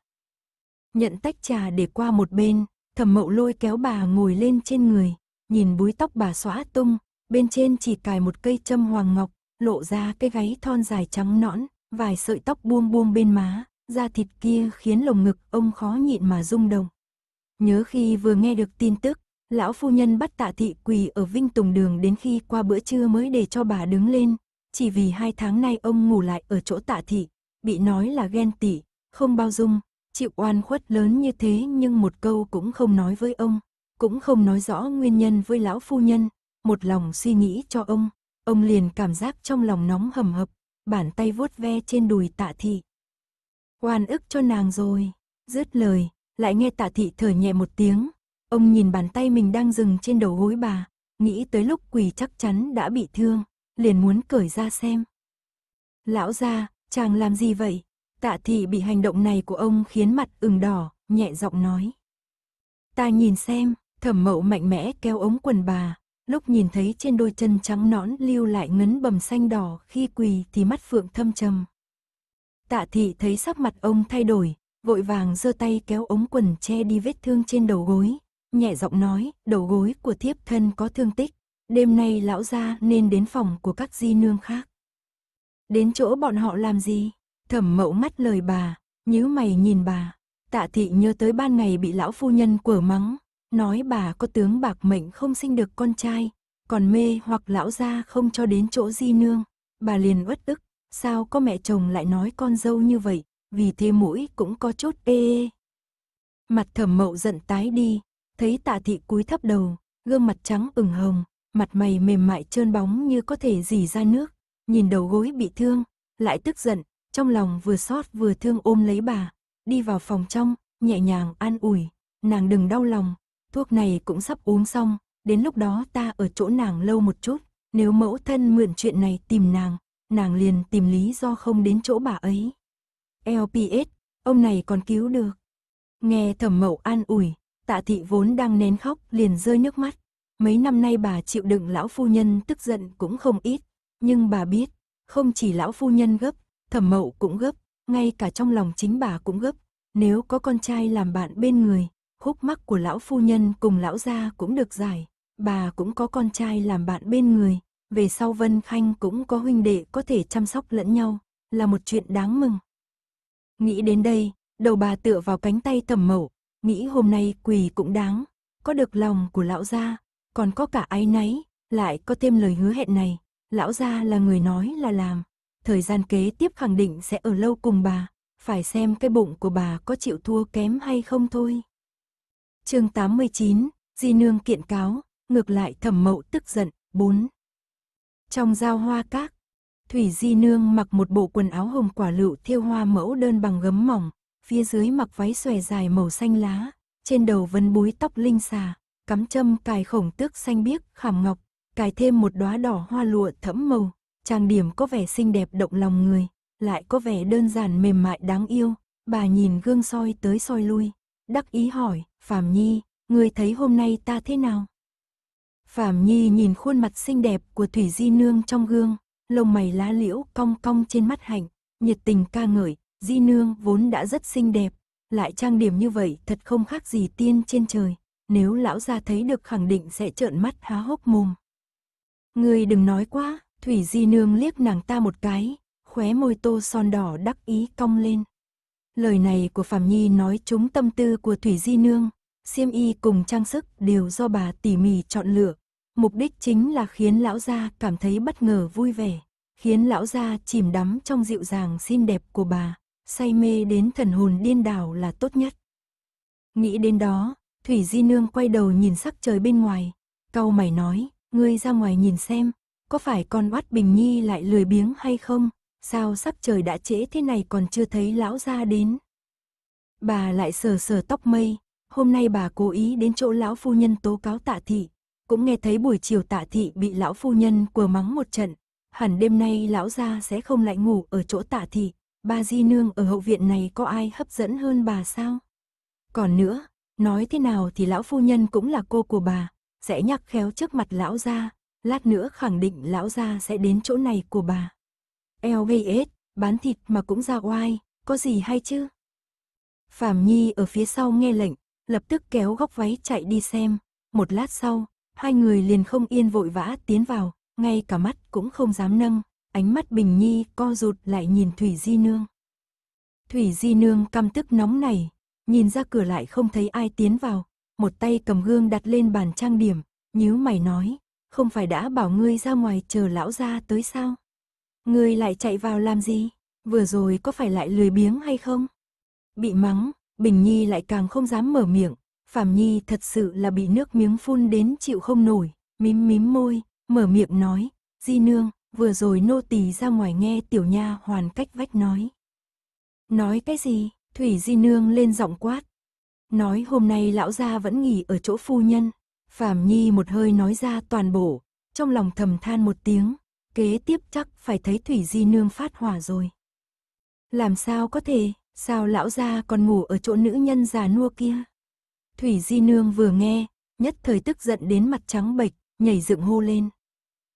Nhận tách trà để qua một bên, thẩm mậu lôi kéo bà ngồi lên trên người, nhìn búi tóc bà xóa tung, bên trên chỉ cài một cây châm hoàng ngọc, lộ ra cái gáy thon dài trắng nõn, vài sợi tóc buông buông bên má, da thịt kia khiến lồng ngực ông khó nhịn mà rung động. Nhớ khi vừa nghe được tin tức, lão phu nhân bắt tạ thị quỳ ở Vinh Tùng Đường đến khi qua bữa trưa mới để cho bà đứng lên, chỉ vì hai tháng nay ông ngủ lại ở chỗ tạ thị, bị nói là ghen tị, không bao dung, chịu oan khuất lớn như thế nhưng một câu cũng không nói với ông, cũng không nói rõ nguyên nhân với lão phu nhân, một lòng suy nghĩ cho ông, ông liền cảm giác trong lòng nóng hầm hập, bàn tay vuốt ve trên đùi tạ thị. Oan ức cho nàng rồi, dứt lời, lại nghe tạ thị thở nhẹ một tiếng, Ông nhìn bàn tay mình đang dừng trên đầu gối bà, nghĩ tới lúc quỳ chắc chắn đã bị thương, liền muốn cởi ra xem. Lão ra, chàng làm gì vậy? Tạ thị bị hành động này của ông khiến mặt ửng đỏ, nhẹ giọng nói. Ta nhìn xem, thẩm mậu mạnh mẽ kéo ống quần bà, lúc nhìn thấy trên đôi chân trắng nõn lưu lại ngấn bầm xanh đỏ khi quỳ thì mắt phượng thâm trầm. Tạ thị thấy sắc mặt ông thay đổi, vội vàng giơ tay kéo ống quần che đi vết thương trên đầu gối, nhẹ giọng nói, đầu gối của thiếp thân có thương tích, đêm nay lão gia nên đến phòng của các di nương khác. Đến chỗ bọn họ làm gì? Thẩm mẫu mắt lời bà, nhíu mày nhìn bà. Tạ thị nhớ tới ban ngày bị lão phu nhân quở mắng, nói bà có tướng bạc mệnh không sinh được con trai, còn mê hoặc lão gia không cho đến chỗ di nương. Bà liền uất ức, sao có mẹ chồng lại nói con dâu như vậy, vì thế mũi cũng có chốt ê ê. Mặt thẩm mậu giận tái đi, thấy tạ thị cúi thấp đầu, gương mặt trắng ửng hồng, mặt mày mềm mại trơn bóng như có thể dì ra nước, nhìn đầu gối bị thương, lại tức giận, trong lòng vừa xót vừa thương ôm lấy bà, đi vào phòng trong, nhẹ nhàng an ủi, nàng đừng đau lòng, thuốc này cũng sắp uống xong, đến lúc đó ta ở chỗ nàng lâu một chút, nếu mẫu thân mượn chuyện này tìm nàng, nàng liền tìm lý do không đến chỗ bà ấy. LPS, ông này còn cứu được. Nghe thẩm mẫu an ủi, Tạ thị vốn đang nén khóc, liền rơi nước mắt. Mấy năm nay bà chịu đựng lão phu nhân tức giận cũng không ít, nhưng bà biết, không chỉ lão phu nhân gấp, thẩm mậu cũng gấp, ngay cả trong lòng chính bà cũng gấp. Nếu có con trai làm bạn bên người, khúc mắc của lão phu nhân cùng lão gia cũng được giải. Bà cũng có con trai làm bạn bên người, về sau Vân Khanh cũng có huynh đệ có thể chăm sóc lẫn nhau, là một chuyện đáng mừng. Nghĩ đến đây, đầu bà tựa vào cánh tay thẩm mậu, nghĩ hôm nay quỳ cũng đáng, có được lòng của lão gia, còn có cả ái náy, lại có thêm lời hứa hẹn này, lão gia là người nói là làm, thời gian kế tiếp khẳng định sẽ ở lâu cùng bà, phải xem cái bụng của bà có chịu thua kém hay không thôi. Chương 89, Di nương kiện cáo, ngược lại Thẩm Mậu tức giận, 4. Trong giao hoa các, Thủy Di nương mặc một bộ quần áo hồng quả lựu thiêu hoa mẫu đơn bằng gấm mỏng, phía dưới mặc váy xòe dài màu xanh lá, trên đầu vân búi tóc linh xà, cắm châm cài khổng tước xanh biếc, khảm ngọc, cài thêm một đóa đỏ hoa lụa thẫm màu, trang điểm có vẻ xinh đẹp động lòng người, lại có vẻ đơn giản mềm mại đáng yêu, bà nhìn gương soi tới soi lui, đắc ý hỏi, Phạm Nhi, người thấy hôm nay ta thế nào? Phạm Nhi nhìn khuôn mặt xinh đẹp của Thủy Di Nương trong gương, lông mày lá liễu cong cong trên mắt hạnh, nhiệt tình ca ngợi, Di nương vốn đã rất xinh đẹp, lại trang điểm như vậy thật không khác gì tiên trên trời, nếu lão gia thấy được khẳng định sẽ trợn mắt há hốc mồm. Người đừng nói quá, Thủy Di nương liếc nàng ta một cái, khóe môi tô son đỏ đắc ý cong lên. Lời này của Phạm Nhi nói trúng tâm tư của Thủy Di Nương, Siêm y cùng trang sức đều do bà tỉ mỉ chọn lựa. Mục đích chính là khiến lão gia cảm thấy bất ngờ vui vẻ, khiến lão gia chìm đắm trong dịu dàng xinh đẹp của bà say mê đến thần hồn điên đảo là tốt nhất. Nghĩ đến đó, Thủy Di Nương quay đầu nhìn sắc trời bên ngoài, cau mày nói, ngươi ra ngoài nhìn xem, có phải con oát Bình Nhi lại lười biếng hay không, sao sắc trời đã trễ thế này còn chưa thấy lão ra đến. Bà lại sờ sờ tóc mây, hôm nay bà cố ý đến chỗ lão phu nhân tố cáo tạ thị, cũng nghe thấy buổi chiều tạ thị bị lão phu nhân quờ mắng một trận, hẳn đêm nay lão ra sẽ không lại ngủ ở chỗ tạ thị, ba di nương ở hậu viện này có ai hấp dẫn hơn bà sao? Còn nữa, nói thế nào thì lão phu nhân cũng là cô của bà, sẽ nhắc khéo trước mặt lão gia, lát nữa khẳng định lão gia sẽ đến chỗ này của bà. LVS, bán thịt mà cũng ra oai, có gì hay chứ? Phạm Nhi ở phía sau nghe lệnh, lập tức kéo góc váy chạy đi xem, một lát sau, hai người liền không yên vội vã tiến vào, ngay cả mắt cũng không dám nâng ánh mắt Bình Nhi co rụt lại nhìn Thủy Di Nương. Thủy Di Nương căm tức nóng này, nhìn ra cửa lại không thấy ai tiến vào, một tay cầm gương đặt lên bàn trang điểm, nhíu mày nói, không phải đã bảo ngươi ra ngoài chờ lão ra tới sao? Ngươi lại chạy vào làm gì? Vừa rồi có phải lại lười biếng hay không? Bị mắng, Bình Nhi lại càng không dám mở miệng, Phạm Nhi thật sự là bị nước miếng phun đến chịu không nổi, mím mím môi, mở miệng nói, Di Nương, vừa rồi nô tỳ ra ngoài nghe tiểu nha hoàn cách vách nói. Nói cái gì? Thủy Di Nương lên giọng quát. Nói hôm nay lão gia vẫn nghỉ ở chỗ phu nhân. Phạm Nhi một hơi nói ra toàn bộ, trong lòng thầm than một tiếng, kế tiếp chắc phải thấy Thủy Di Nương phát hỏa rồi. Làm sao có thể, sao lão gia còn ngủ ở chỗ nữ nhân già nua kia? Thủy Di Nương vừa nghe, nhất thời tức giận đến mặt trắng bệch, nhảy dựng hô lên.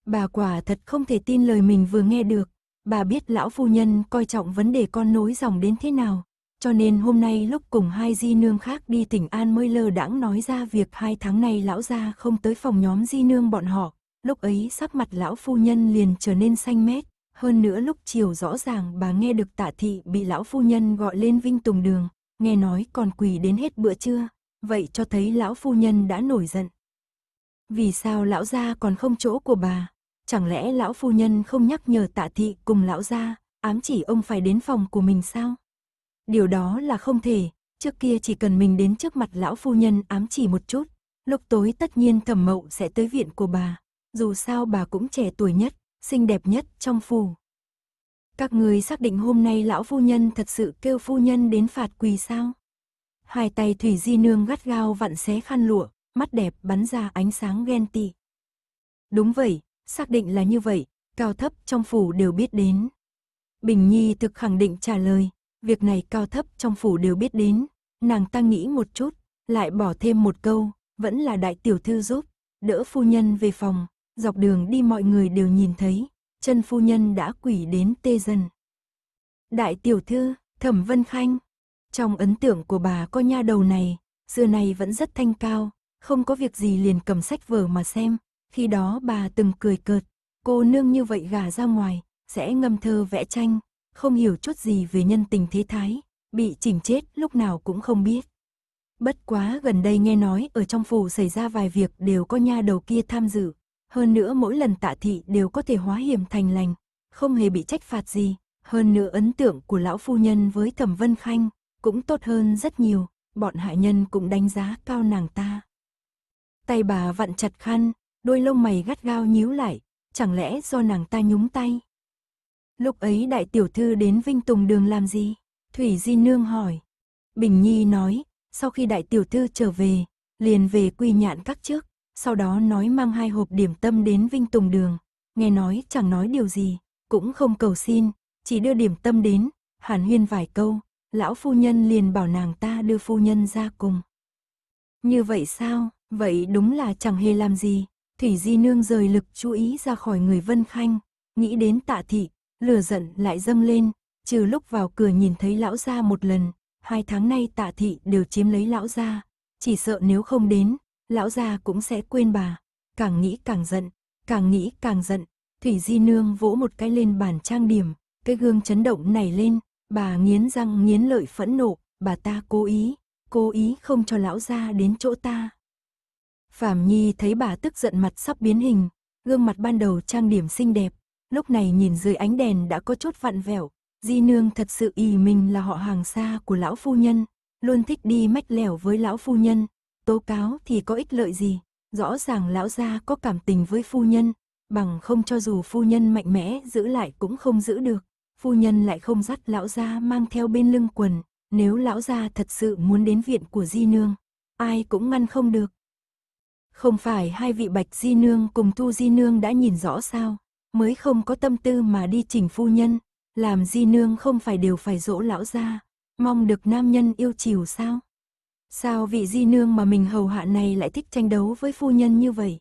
Bà quả thật không thể tin lời mình vừa nghe được. Bà biết lão phu nhân coi trọng vấn đề con nối dòng đến thế nào. Cho nên hôm nay lúc cùng hai di nương khác đi tỉnh An mới lơ đãng nói ra việc hai tháng nay lão gia không tới phòng nhóm di nương bọn họ. Lúc ấy sắc mặt lão phu nhân liền trở nên xanh mét. Hơn nữa lúc chiều rõ ràng bà nghe được tạ thị bị lão phu nhân gọi lên vinh tùng đường. Nghe nói còn quỳ đến hết bữa trưa. Vậy cho thấy lão phu nhân đã nổi giận. Vì sao lão gia còn không chỗ của bà? chẳng lẽ lão phu nhân không nhắc nhở tạ thị cùng lão gia, ám chỉ ông phải đến phòng của mình sao? Điều đó là không thể, trước kia chỉ cần mình đến trước mặt lão phu nhân ám chỉ một chút, lúc tối tất nhiên thẩm mậu sẽ tới viện của bà, dù sao bà cũng trẻ tuổi nhất, xinh đẹp nhất trong phủ. Các người xác định hôm nay lão phu nhân thật sự kêu phu nhân đến phạt quỳ sao? Hai tay Thủy Di Nương gắt gao vặn xé khăn lụa, mắt đẹp bắn ra ánh sáng ghen tị. Đúng vậy, xác định là như vậy, cao thấp trong phủ đều biết đến. Bình Nhi thực khẳng định trả lời, việc này cao thấp trong phủ đều biết đến, nàng ta nghĩ một chút, lại bỏ thêm một câu, vẫn là đại tiểu thư giúp, đỡ phu nhân về phòng, dọc đường đi mọi người đều nhìn thấy, chân phu nhân đã quỷ đến tê dần. Đại tiểu thư, Thẩm Vân Khanh, trong ấn tượng của bà có nha đầu này, xưa nay vẫn rất thanh cao, không có việc gì liền cầm sách vở mà xem, khi đó bà từng cười cợt, cô nương như vậy gả ra ngoài, sẽ ngâm thơ vẽ tranh, không hiểu chút gì về nhân tình thế thái, bị chỉnh chết lúc nào cũng không biết. Bất quá gần đây nghe nói ở trong phủ xảy ra vài việc đều có nha đầu kia tham dự, hơn nữa mỗi lần tạ thị đều có thể hóa hiểm thành lành, không hề bị trách phạt gì, hơn nữa ấn tượng của lão phu nhân với Thẩm Vân Khanh cũng tốt hơn rất nhiều, bọn hạ nhân cũng đánh giá cao nàng ta. Tay bà vặn chặt khăn, đôi lông mày gắt gao nhíu lại, chẳng lẽ do nàng ta nhúng tay? Lúc ấy đại tiểu thư đến Vinh Tùng Đường làm gì? Thủy Di Nương hỏi. Bình Nhi nói, sau khi đại tiểu thư trở về, liền về quy nhạn các trước, sau đó nói mang hai hộp điểm tâm đến Vinh Tùng Đường, nghe nói chẳng nói điều gì, cũng không cầu xin, chỉ đưa điểm tâm đến, hàn huyên vài câu, lão phu nhân liền bảo nàng ta đưa phu nhân ra cùng. Như vậy sao, vậy đúng là chẳng hề làm gì, Thủy Di Nương rời lực chú ý ra khỏi người Vân Khanh, nghĩ đến tạ thị, lừa giận lại dâng lên, trừ lúc vào cửa nhìn thấy lão gia một lần, hai tháng nay tạ thị đều chiếm lấy lão gia, chỉ sợ nếu không đến, lão gia cũng sẽ quên bà. Càng nghĩ càng giận, càng nghĩ càng giận, Thủy Di Nương vỗ một cái lên bàn trang điểm, cái gương chấn động nảy lên, bà nghiến răng nghiến lợi phẫn nộ, bà ta cố ý, cố ý không cho lão gia đến chỗ ta. Phạm Nhi thấy bà tức giận mặt sắp biến hình, gương mặt ban đầu trang điểm xinh đẹp, lúc này nhìn dưới ánh đèn đã có chút vặn vẹo, Di Nương thật sự ý mình là họ hàng xa của lão phu nhân, luôn thích đi mách lẻo với lão phu nhân, tố cáo thì có ích lợi gì, rõ ràng lão gia có cảm tình với phu nhân, bằng không cho dù phu nhân mạnh mẽ giữ lại cũng không giữ được, phu nhân lại không dắt lão gia mang theo bên lưng quần, nếu lão gia thật sự muốn đến viện của Di Nương, ai cũng ngăn không được, không phải hai vị Bạch Di Nương cùng Thu Di Nương đã nhìn rõ sao, mới không có tâm tư mà đi chỉnh phu nhân, làm Di Nương không phải đều phải dỗ lão ra, mong được nam nhân yêu chiều sao? Sao vị Di Nương mà mình hầu hạ này lại thích tranh đấu với phu nhân như vậy?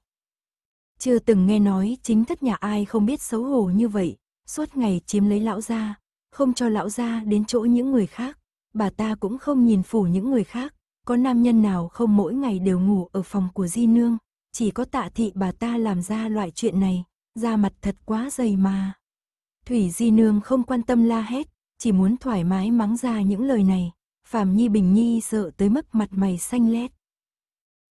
Chưa từng nghe nói chính thất nhà ai không biết xấu hổ như vậy, suốt ngày chiếm lấy lão ra, không cho lão ra đến chỗ những người khác, bà ta cũng không nhìn phủ những người khác, có nam nhân nào không mỗi ngày đều ngủ ở phòng của di nương, chỉ có tạ thị bà ta làm ra loại chuyện này, da mặt thật quá dày mà. Thủy di nương không quan tâm la hét, chỉ muốn thoải mái mắng ra những lời này, Phạm Nhi Bình Nhi sợ tới mức mặt mày xanh lét.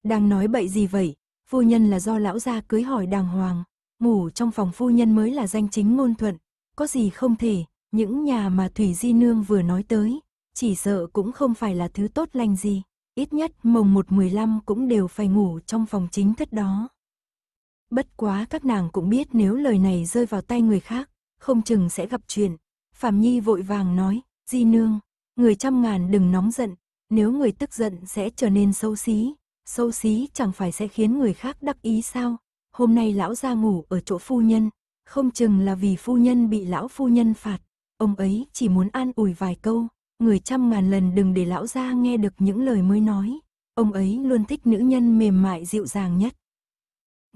Đang nói bậy gì vậy, phu nhân là do lão gia cưới hỏi đàng hoàng, ngủ trong phòng phu nhân mới là danh chính ngôn thuận, có gì không thể, những nhà mà Thủy Di Nương vừa nói tới, chỉ sợ cũng không phải là thứ tốt lành gì ít nhất mồng 1-15 cũng đều phải ngủ trong phòng chính thất đó. Bất quá các nàng cũng biết nếu lời này rơi vào tay người khác, không chừng sẽ gặp chuyện. Phạm Nhi vội vàng nói, Di Nương, người trăm ngàn đừng nóng giận, nếu người tức giận sẽ trở nên xấu xí, xấu xí chẳng phải sẽ khiến người khác đắc ý sao. Hôm nay lão ra ngủ ở chỗ phu nhân, không chừng là vì phu nhân bị lão phu nhân phạt, ông ấy chỉ muốn an ủi vài câu, người trăm ngàn lần đừng để lão gia nghe được những lời mới nói, ông ấy luôn thích nữ nhân mềm mại dịu dàng nhất.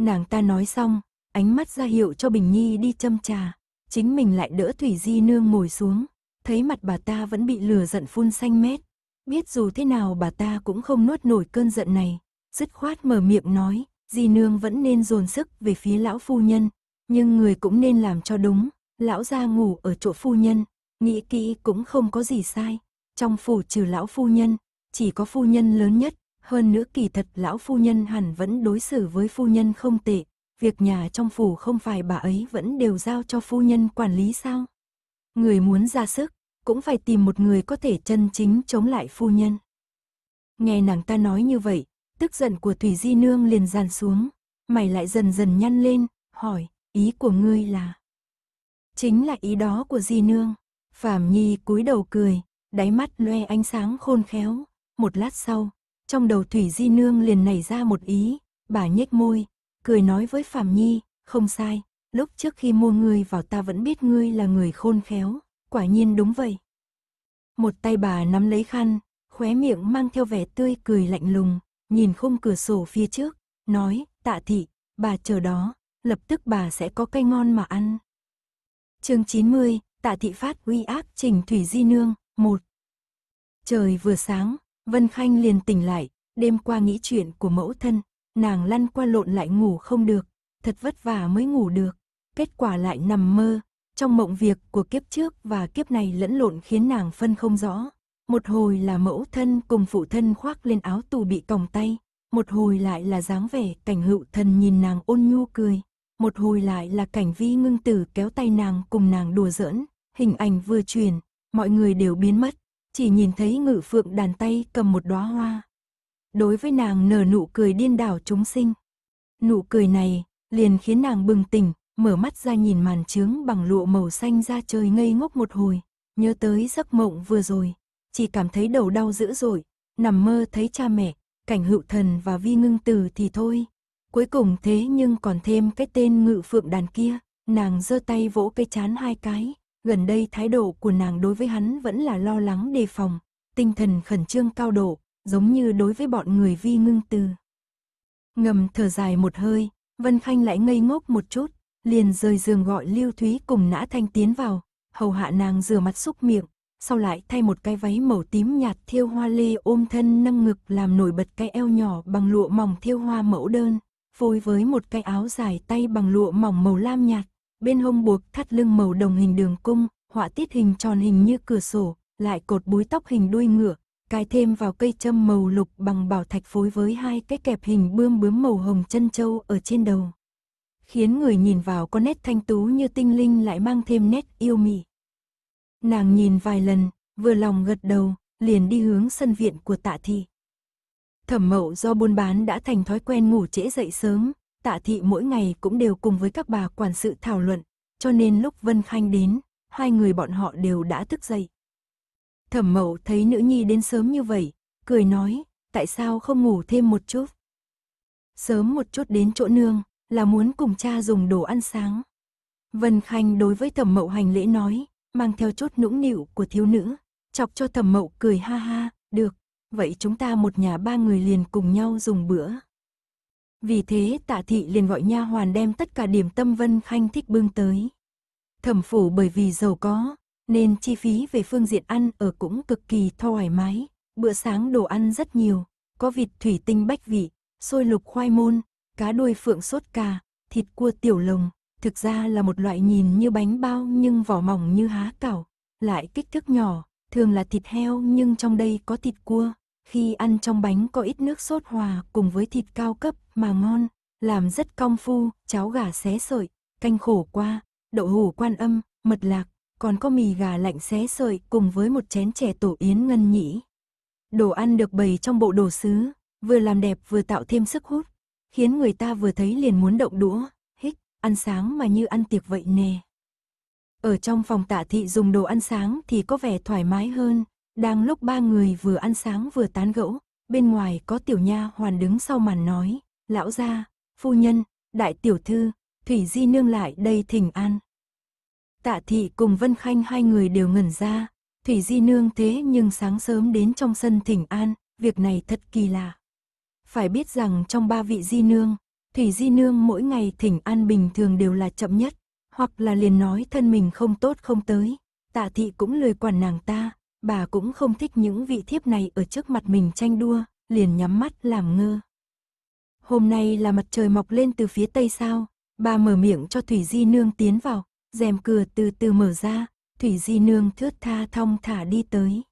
Nàng ta nói xong, ánh mắt ra hiệu cho Bình Nhi đi châm trà, chính mình lại đỡ Thủy Di Nương ngồi xuống, thấy mặt bà ta vẫn bị lửa giận phun xanh mét, biết dù thế nào bà ta cũng không nuốt nổi cơn giận này, dứt khoát mở miệng nói, Di Nương vẫn nên dồn sức về phía lão phu nhân, nhưng người cũng nên làm cho đúng, lão gia ngủ ở chỗ phu nhân, Nghĩ kỹ cũng không có gì sai. Trong phủ trừ lão phu nhân, chỉ có phu nhân lớn nhất, hơn nữa kỳ thật lão phu nhân hẳn vẫn đối xử với phu nhân không tệ. Việc nhà trong phủ không phải bà ấy vẫn đều giao cho phu nhân quản lý sao? Người muốn ra sức, cũng phải tìm một người có thể chân chính chống lại phu nhân. Nghe nàng ta nói như vậy, tức giận của Thủy Di Nương liền dàn xuống, mày lại dần dần nhăn lên, hỏi, ý của ngươi là? Chính là ý đó của Di Nương. Phạm Nhi cúi đầu cười, đáy mắt loe ánh sáng khôn khéo. Một lát sau, trong đầu Thủy Di Nương liền nảy ra một ý, bà nhếch môi, cười nói với Phạm Nhi, không sai, lúc trước khi mua ngươi vào ta vẫn biết ngươi là người khôn khéo, quả nhiên đúng vậy. Một tay bà nắm lấy khăn, khóe miệng mang theo vẻ tươi cười lạnh lùng, nhìn khung cửa sổ phía trước, nói, tạ thị, bà chờ đó, lập tức bà sẽ có cây ngon mà ăn. chương 90, tạ thị phát uy ác trình thủy di nương, một. Trời vừa sáng, Vân Khanh liền tỉnh lại, đêm qua nghĩ chuyện của mẫu thân, nàng lăn qua lộn lại ngủ không được, thật vất vả mới ngủ được, kết quả lại nằm mơ, trong mộng việc của kiếp trước và kiếp này lẫn lộn khiến nàng phân không rõ. Một hồi là mẫu thân cùng phụ thân khoác lên áo tù bị còng tay, một hồi lại là dáng vẻ cảnh hữu thần nhìn nàng ôn nhu cười, một hồi lại là cảnh vi ngưng tử kéo tay nàng cùng nàng đùa giỡn, hình ảnh vừa truyền, mọi người đều biến mất, chỉ nhìn thấy ngự phượng đàn tay cầm một đóa hoa. Đối với nàng nở nụ cười điên đảo chúng sinh. Nụ cười này liền khiến nàng bừng tỉnh, mở mắt ra nhìn màn trướng bằng lụa màu xanh ra trời ngây ngốc một hồi, nhớ tới giấc mộng vừa rồi, chỉ cảm thấy đầu đau dữ dội, nằm mơ thấy cha mẹ, cảnh hữu thần và vi ngưng tử thì thôi, Cuối cùng thế nhưng còn thêm cái tên ngự phượng đàn kia, nàng giơ tay vỗ cây chán hai cái, gần đây thái độ của nàng đối với hắn vẫn là lo lắng đề phòng, tinh thần khẩn trương cao độ, giống như đối với bọn người vi ngưng từ. Ngầm thở dài một hơi, Vân Khanh lại ngây ngốc một chút, liền rời giường gọi Lưu Thúy cùng nã thanh tiến vào, hầu hạ nàng rửa mặt xúc miệng, sau lại thay một cái váy màu tím nhạt thiêu hoa lê ôm thân nâng ngực làm nổi bật cái eo nhỏ bằng lụa mỏng thiêu hoa mẫu đơn, phối với một cái áo dài tay bằng lụa mỏng màu lam nhạt, bên hông buộc thắt lưng màu đồng hình đường cung, họa tiết hình tròn hình như cửa sổ, lại cột búi tóc hình đuôi ngựa, cài thêm vào cây châm màu lục bằng bảo thạch phối với hai cái kẹp hình bươm bướm màu hồng chân châu ở trên đầu. Khiến người nhìn vào có nét thanh tú như tinh linh lại mang thêm nét yêu mị. Nàng nhìn vài lần, vừa lòng gật đầu, liền đi hướng sân viện của tạ thị. Thẩm mậu do buôn bán đã thành thói quen ngủ trễ dậy sớm, tạ thị mỗi ngày cũng đều cùng với các bà quản sự thảo luận, cho nên lúc Vân Khanh đến, hai người bọn họ đều đã thức dậy. Thẩm mậu thấy nữ nhi đến sớm như vậy, cười nói, tại sao không ngủ thêm một chút? Sớm một chút đến chỗ nương, là muốn cùng cha dùng đồ ăn sáng. Vân Khanh đối với thẩm mậu hành lễ nói, mang theo chút nũng nịu của thiếu nữ, chọc cho thẩm mậu cười ha ha, được, vậy chúng ta một nhà ba người liền cùng nhau dùng bữa. Vì thế tạ thị liền gọi nha hoàn đem tất cả điểm tâm Vân Khanh thích bưng tới. Thẩm phủ bởi vì giàu có, nên chi phí về phương diện ăn ở cũng cực kỳ thoải mái. Bữa sáng đồ ăn rất nhiều, có vịt thủy tinh bách vị, xôi lục khoai môn, cá đuôi phượng sốt cà, thịt cua tiểu lồng. Thực ra là một loại nhìn như bánh bao nhưng vỏ mỏng như há cảo, lại kích thước nhỏ, thường là thịt heo nhưng trong đây có thịt cua. Khi ăn trong bánh có ít nước sốt hòa cùng với thịt cao cấp mà ngon, làm rất công phu, cháo gà xé sợi, canh khổ qua, đậu hủ quan âm, mật lạc, còn có mì gà lạnh xé sợi cùng với một chén chè tổ yến ngân nhĩ. Đồ ăn được bày trong bộ đồ sứ, vừa làm đẹp vừa tạo thêm sức hút, khiến người ta vừa thấy liền muốn động đũa, hích, ăn sáng mà như ăn tiệc vậy nè. Ở trong phòng tạ thị dùng đồ ăn sáng thì có vẻ thoải mái hơn, đang lúc ba người vừa ăn sáng vừa tán gẫu, bên ngoài có tiểu nha hoàn đứng sau màn nói, lão gia, phu nhân, đại tiểu thư, thủy di nương lại đây thỉnh an. Tạ thị cùng Vân Khanh hai người đều ngẩn ra, thủy di nương thế nhưng sáng sớm đến trong sân thỉnh an, việc này thật kỳ lạ. Phải biết rằng trong ba vị di nương, thủy di nương mỗi ngày thỉnh an bình thường đều là chậm nhất, hoặc là liền nói thân mình không tốt không tới. Tạ thị cũng lười quản nàng ta, bà cũng không thích những vị thiếp này ở trước mặt mình tranh đua, liền nhắm mắt làm ngơ. Hôm nay là mặt trời mọc lên từ phía tây sao, bà mở miệng cho Thủy Di Nương tiến vào, rèm cửa từ từ mở ra, Thủy Di Nương thướt tha thong thả đi tới.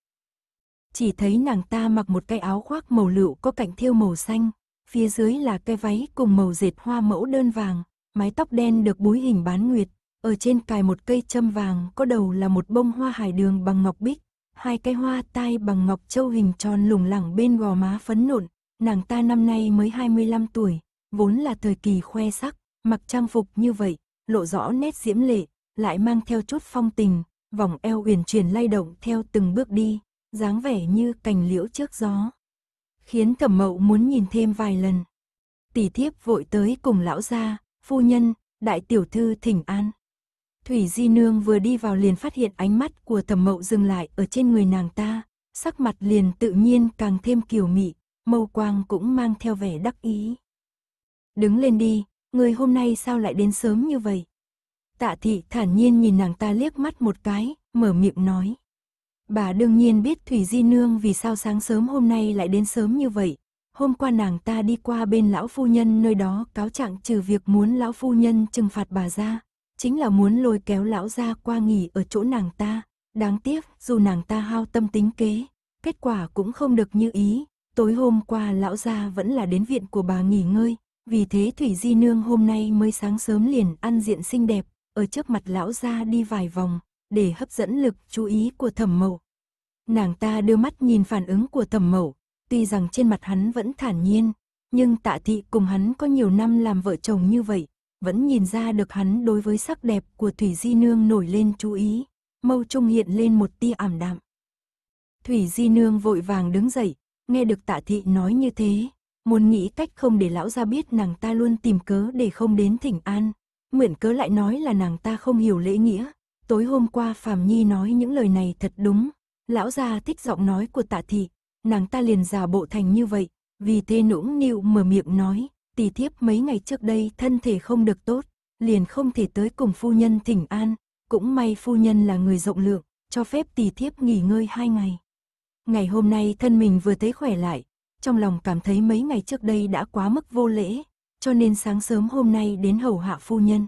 Chỉ thấy nàng ta mặc một cái áo khoác màu lựu có cạnh thêu màu xanh, phía dưới là cái váy cùng màu dệt hoa mẫu đơn vàng, mái tóc đen được búi hình bán nguyệt, ở trên cài một cây châm vàng có đầu là một bông hoa hải đường bằng ngọc bích, hai cái hoa tai bằng ngọc châu hình tròn lủng lẳng bên gò má phấn nộn, nàng ta năm nay mới 25 tuổi, vốn là thời kỳ khoe sắc, mặc trang phục như vậy, lộ rõ nét diễm lệ, lại mang theo chút phong tình, vòng eo uyển chuyển lay động theo từng bước đi, dáng vẻ như cành liễu trước gió. Khiến thẩm mậu muốn nhìn thêm vài lần. Tỷ thiếp vội tới cùng lão gia, phu nhân, đại tiểu thư thỉnh an. Thủy Di Nương vừa đi vào liền phát hiện ánh mắt của thẩm mậu dừng lại ở trên người nàng ta, sắc mặt liền tự nhiên càng thêm kiều mị, mâu quang cũng mang theo vẻ đắc ý. Đứng lên đi, người hôm nay sao lại đến sớm như vậy? Tạ thị thản nhiên nhìn nàng ta liếc mắt một cái, mở miệng nói. Bà đương nhiên biết Thủy Di Nương vì sao sáng sớm hôm nay lại đến sớm như vậy. Hôm qua nàng ta đi qua bên lão phu nhân nơi đó cáo trạng trừ việc muốn lão phu nhân trừng phạt bà ra, chính là muốn lôi kéo lão gia qua nghỉ ở chỗ nàng ta. Đáng tiếc, dù nàng ta hao tâm tính kế, kết quả cũng không được như ý. Tối hôm qua lão gia vẫn là đến viện của bà nghỉ ngơi, vì thế Thủy Di Nương hôm nay mới sáng sớm liền ăn diện xinh đẹp, ở trước mặt lão gia đi vài vòng, để hấp dẫn lực chú ý của thẩm mậu. Nàng ta đưa mắt nhìn phản ứng của thẩm mậu, tuy rằng trên mặt hắn vẫn thản nhiên, nhưng tạ thị cùng hắn có nhiều năm làm vợ chồng như vậy, vẫn nhìn ra được hắn đối với sắc đẹp của Thủy Di Nương nổi lên chú ý, mâu trung hiện lên một tia ảm đạm. Thủy Di Nương vội vàng đứng dậy, nghe được tạ thị nói như thế, muốn nghĩ cách không để lão ra biết nàng ta luôn tìm cớ để không đến thỉnh an. Mượn cớ lại nói là nàng ta không hiểu lễ nghĩa, tối hôm qua Phạm Nhi nói những lời này thật đúng. Lão gia thích giọng nói của tạ thị, nàng ta liền giả bộ thành như vậy, vì thế nũng nịu mở miệng nói, tỳ thiếp mấy ngày trước đây thân thể không được tốt, liền không thể tới cùng phu nhân thỉnh an, cũng may phu nhân là người rộng lượng, cho phép tỳ thiếp nghỉ ngơi hai ngày. Ngày hôm nay thân mình vừa thấy khỏe lại, trong lòng cảm thấy mấy ngày trước đây đã quá mức vô lễ, cho nên sáng sớm hôm nay đến hầu hạ phu nhân.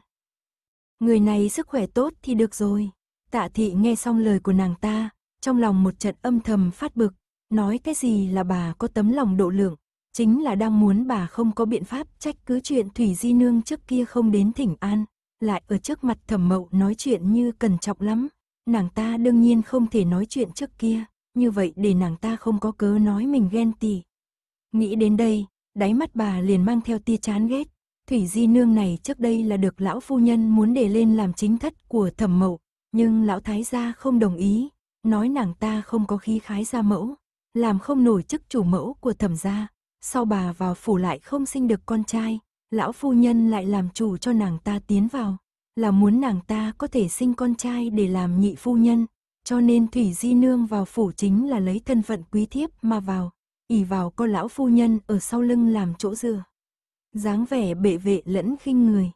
Người này sức khỏe tốt thì được rồi. Tạ thị nghe xong lời của nàng ta, trong lòng một trận âm thầm phát bực, nói cái gì là bà có tấm lòng độ lượng, chính là đang muốn bà không có biện pháp trách cứ chuyện Thủy Di Nương trước kia không đến thỉnh an, lại ở trước mặt thẩm mậu nói chuyện như cần trọng lắm, nàng ta đương nhiên không thể nói chuyện trước kia, như vậy để nàng ta không có cớ nói mình ghen tì Nghĩ đến đây, đáy mắt bà liền mang theo tia chán ghét, Thủy Di Nương này trước đây là được lão phu nhân muốn để lên làm chính thất của thẩm mậu, nhưng lão thái gia không đồng ý, nói nàng ta không có khí khái gia mẫu, làm không nổi chức chủ mẫu của thẩm gia sau bà vào phủ lại không sinh được con trai, lão phu nhân lại làm chủ cho nàng ta tiến vào, là muốn nàng ta có thể sinh con trai để làm nhị phu nhân, cho nên Thủy Di Nương vào phủ chính là lấy thân phận quý thiếp mà vào, ỉ vào con lão phu nhân ở sau lưng làm chỗ dựa. dáng vẻ bệ vệ lẫn khinh người.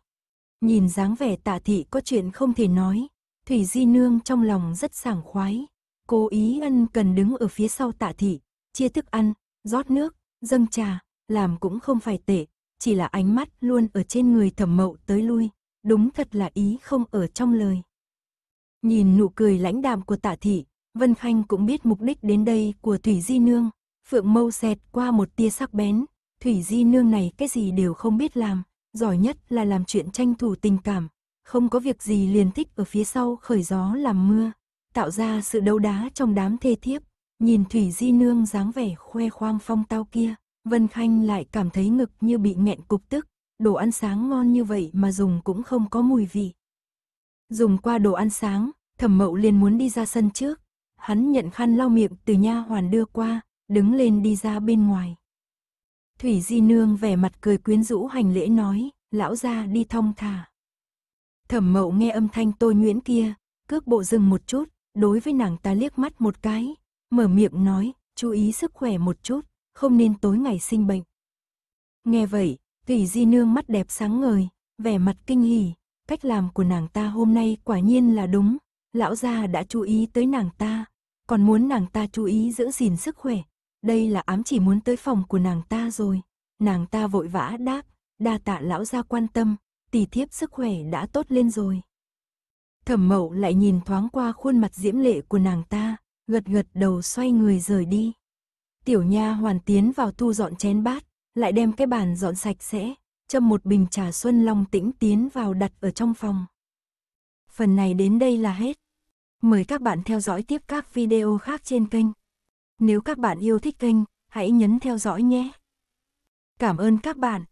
Nhìn dáng vẻ tạ thị có chuyện không thể nói, Thủy Di Nương trong lòng rất sảng khoái, cố ý ân cần đứng ở phía sau tạ thị, chia thức ăn, rót nước, dâng trà, làm cũng không phải tệ, chỉ là ánh mắt luôn ở trên người thẩm mậu tới lui, đúng thật là ý không ở trong lời. Nhìn nụ cười lãnh đạm của tạ thị, Vân Khanh cũng biết mục đích đến đây của Thủy Di Nương, phượng mâu xẹt qua một tia sắc bén, Thủy Di Nương này cái gì đều không biết làm, giỏi nhất là làm chuyện tranh thủ tình cảm, không có việc gì liền thích ở phía sau khởi gió làm mưa, tạo ra sự đấu đá trong đám thê thiếp. Nhìn Thủy Di Nương dáng vẻ khoe khoang phong tao kia, Vân Khanh lại cảm thấy ngực như bị nghẹn cục tức, đồ ăn sáng ngon như vậy mà dùng cũng không có mùi vị. Dùng qua đồ ăn sáng, thẩm mậu liền muốn đi ra sân trước, hắn nhận khăn lau miệng từ nha hoàn đưa qua, đứng lên đi ra bên ngoài. Thủy Di Nương vẻ mặt cười quyến rũ hành lễ nói, lão ra đi thong thả. Thẩm mậu nghe âm thanh tôi nhuyễn kia, cước bộ dừng một chút, đối với nàng ta liếc mắt một cái, mở miệng nói, chú ý sức khỏe một chút, không nên tối ngày sinh bệnh. Nghe vậy, Thủy Di Nương mắt đẹp sáng ngời, vẻ mặt kinh hỉ, cách làm của nàng ta hôm nay quả nhiên là đúng, lão gia đã chú ý tới nàng ta, còn muốn nàng ta chú ý giữ gìn sức khỏe, đây là ám chỉ muốn tới phòng của nàng ta rồi. Nàng ta vội vã đáp, đa tạ lão gia quan tâm, tỷ thiếp sức khỏe đã tốt lên rồi. Thẩm Mậu lại nhìn thoáng qua khuôn mặt diễm lệ của nàng ta, gật gật đầu xoay người rời đi. Tiểu nha hoàn tiến vào thu dọn chén bát, lại đem cái bàn dọn sạch sẽ, châm một bình trà xuân long tĩnh tiến vào đặt ở trong phòng. Phần này đến đây là hết. Mời các bạn theo dõi tiếp các video khác trên kênh. Nếu các bạn yêu thích kênh, hãy nhấn theo dõi nhé. Cảm ơn các bạn.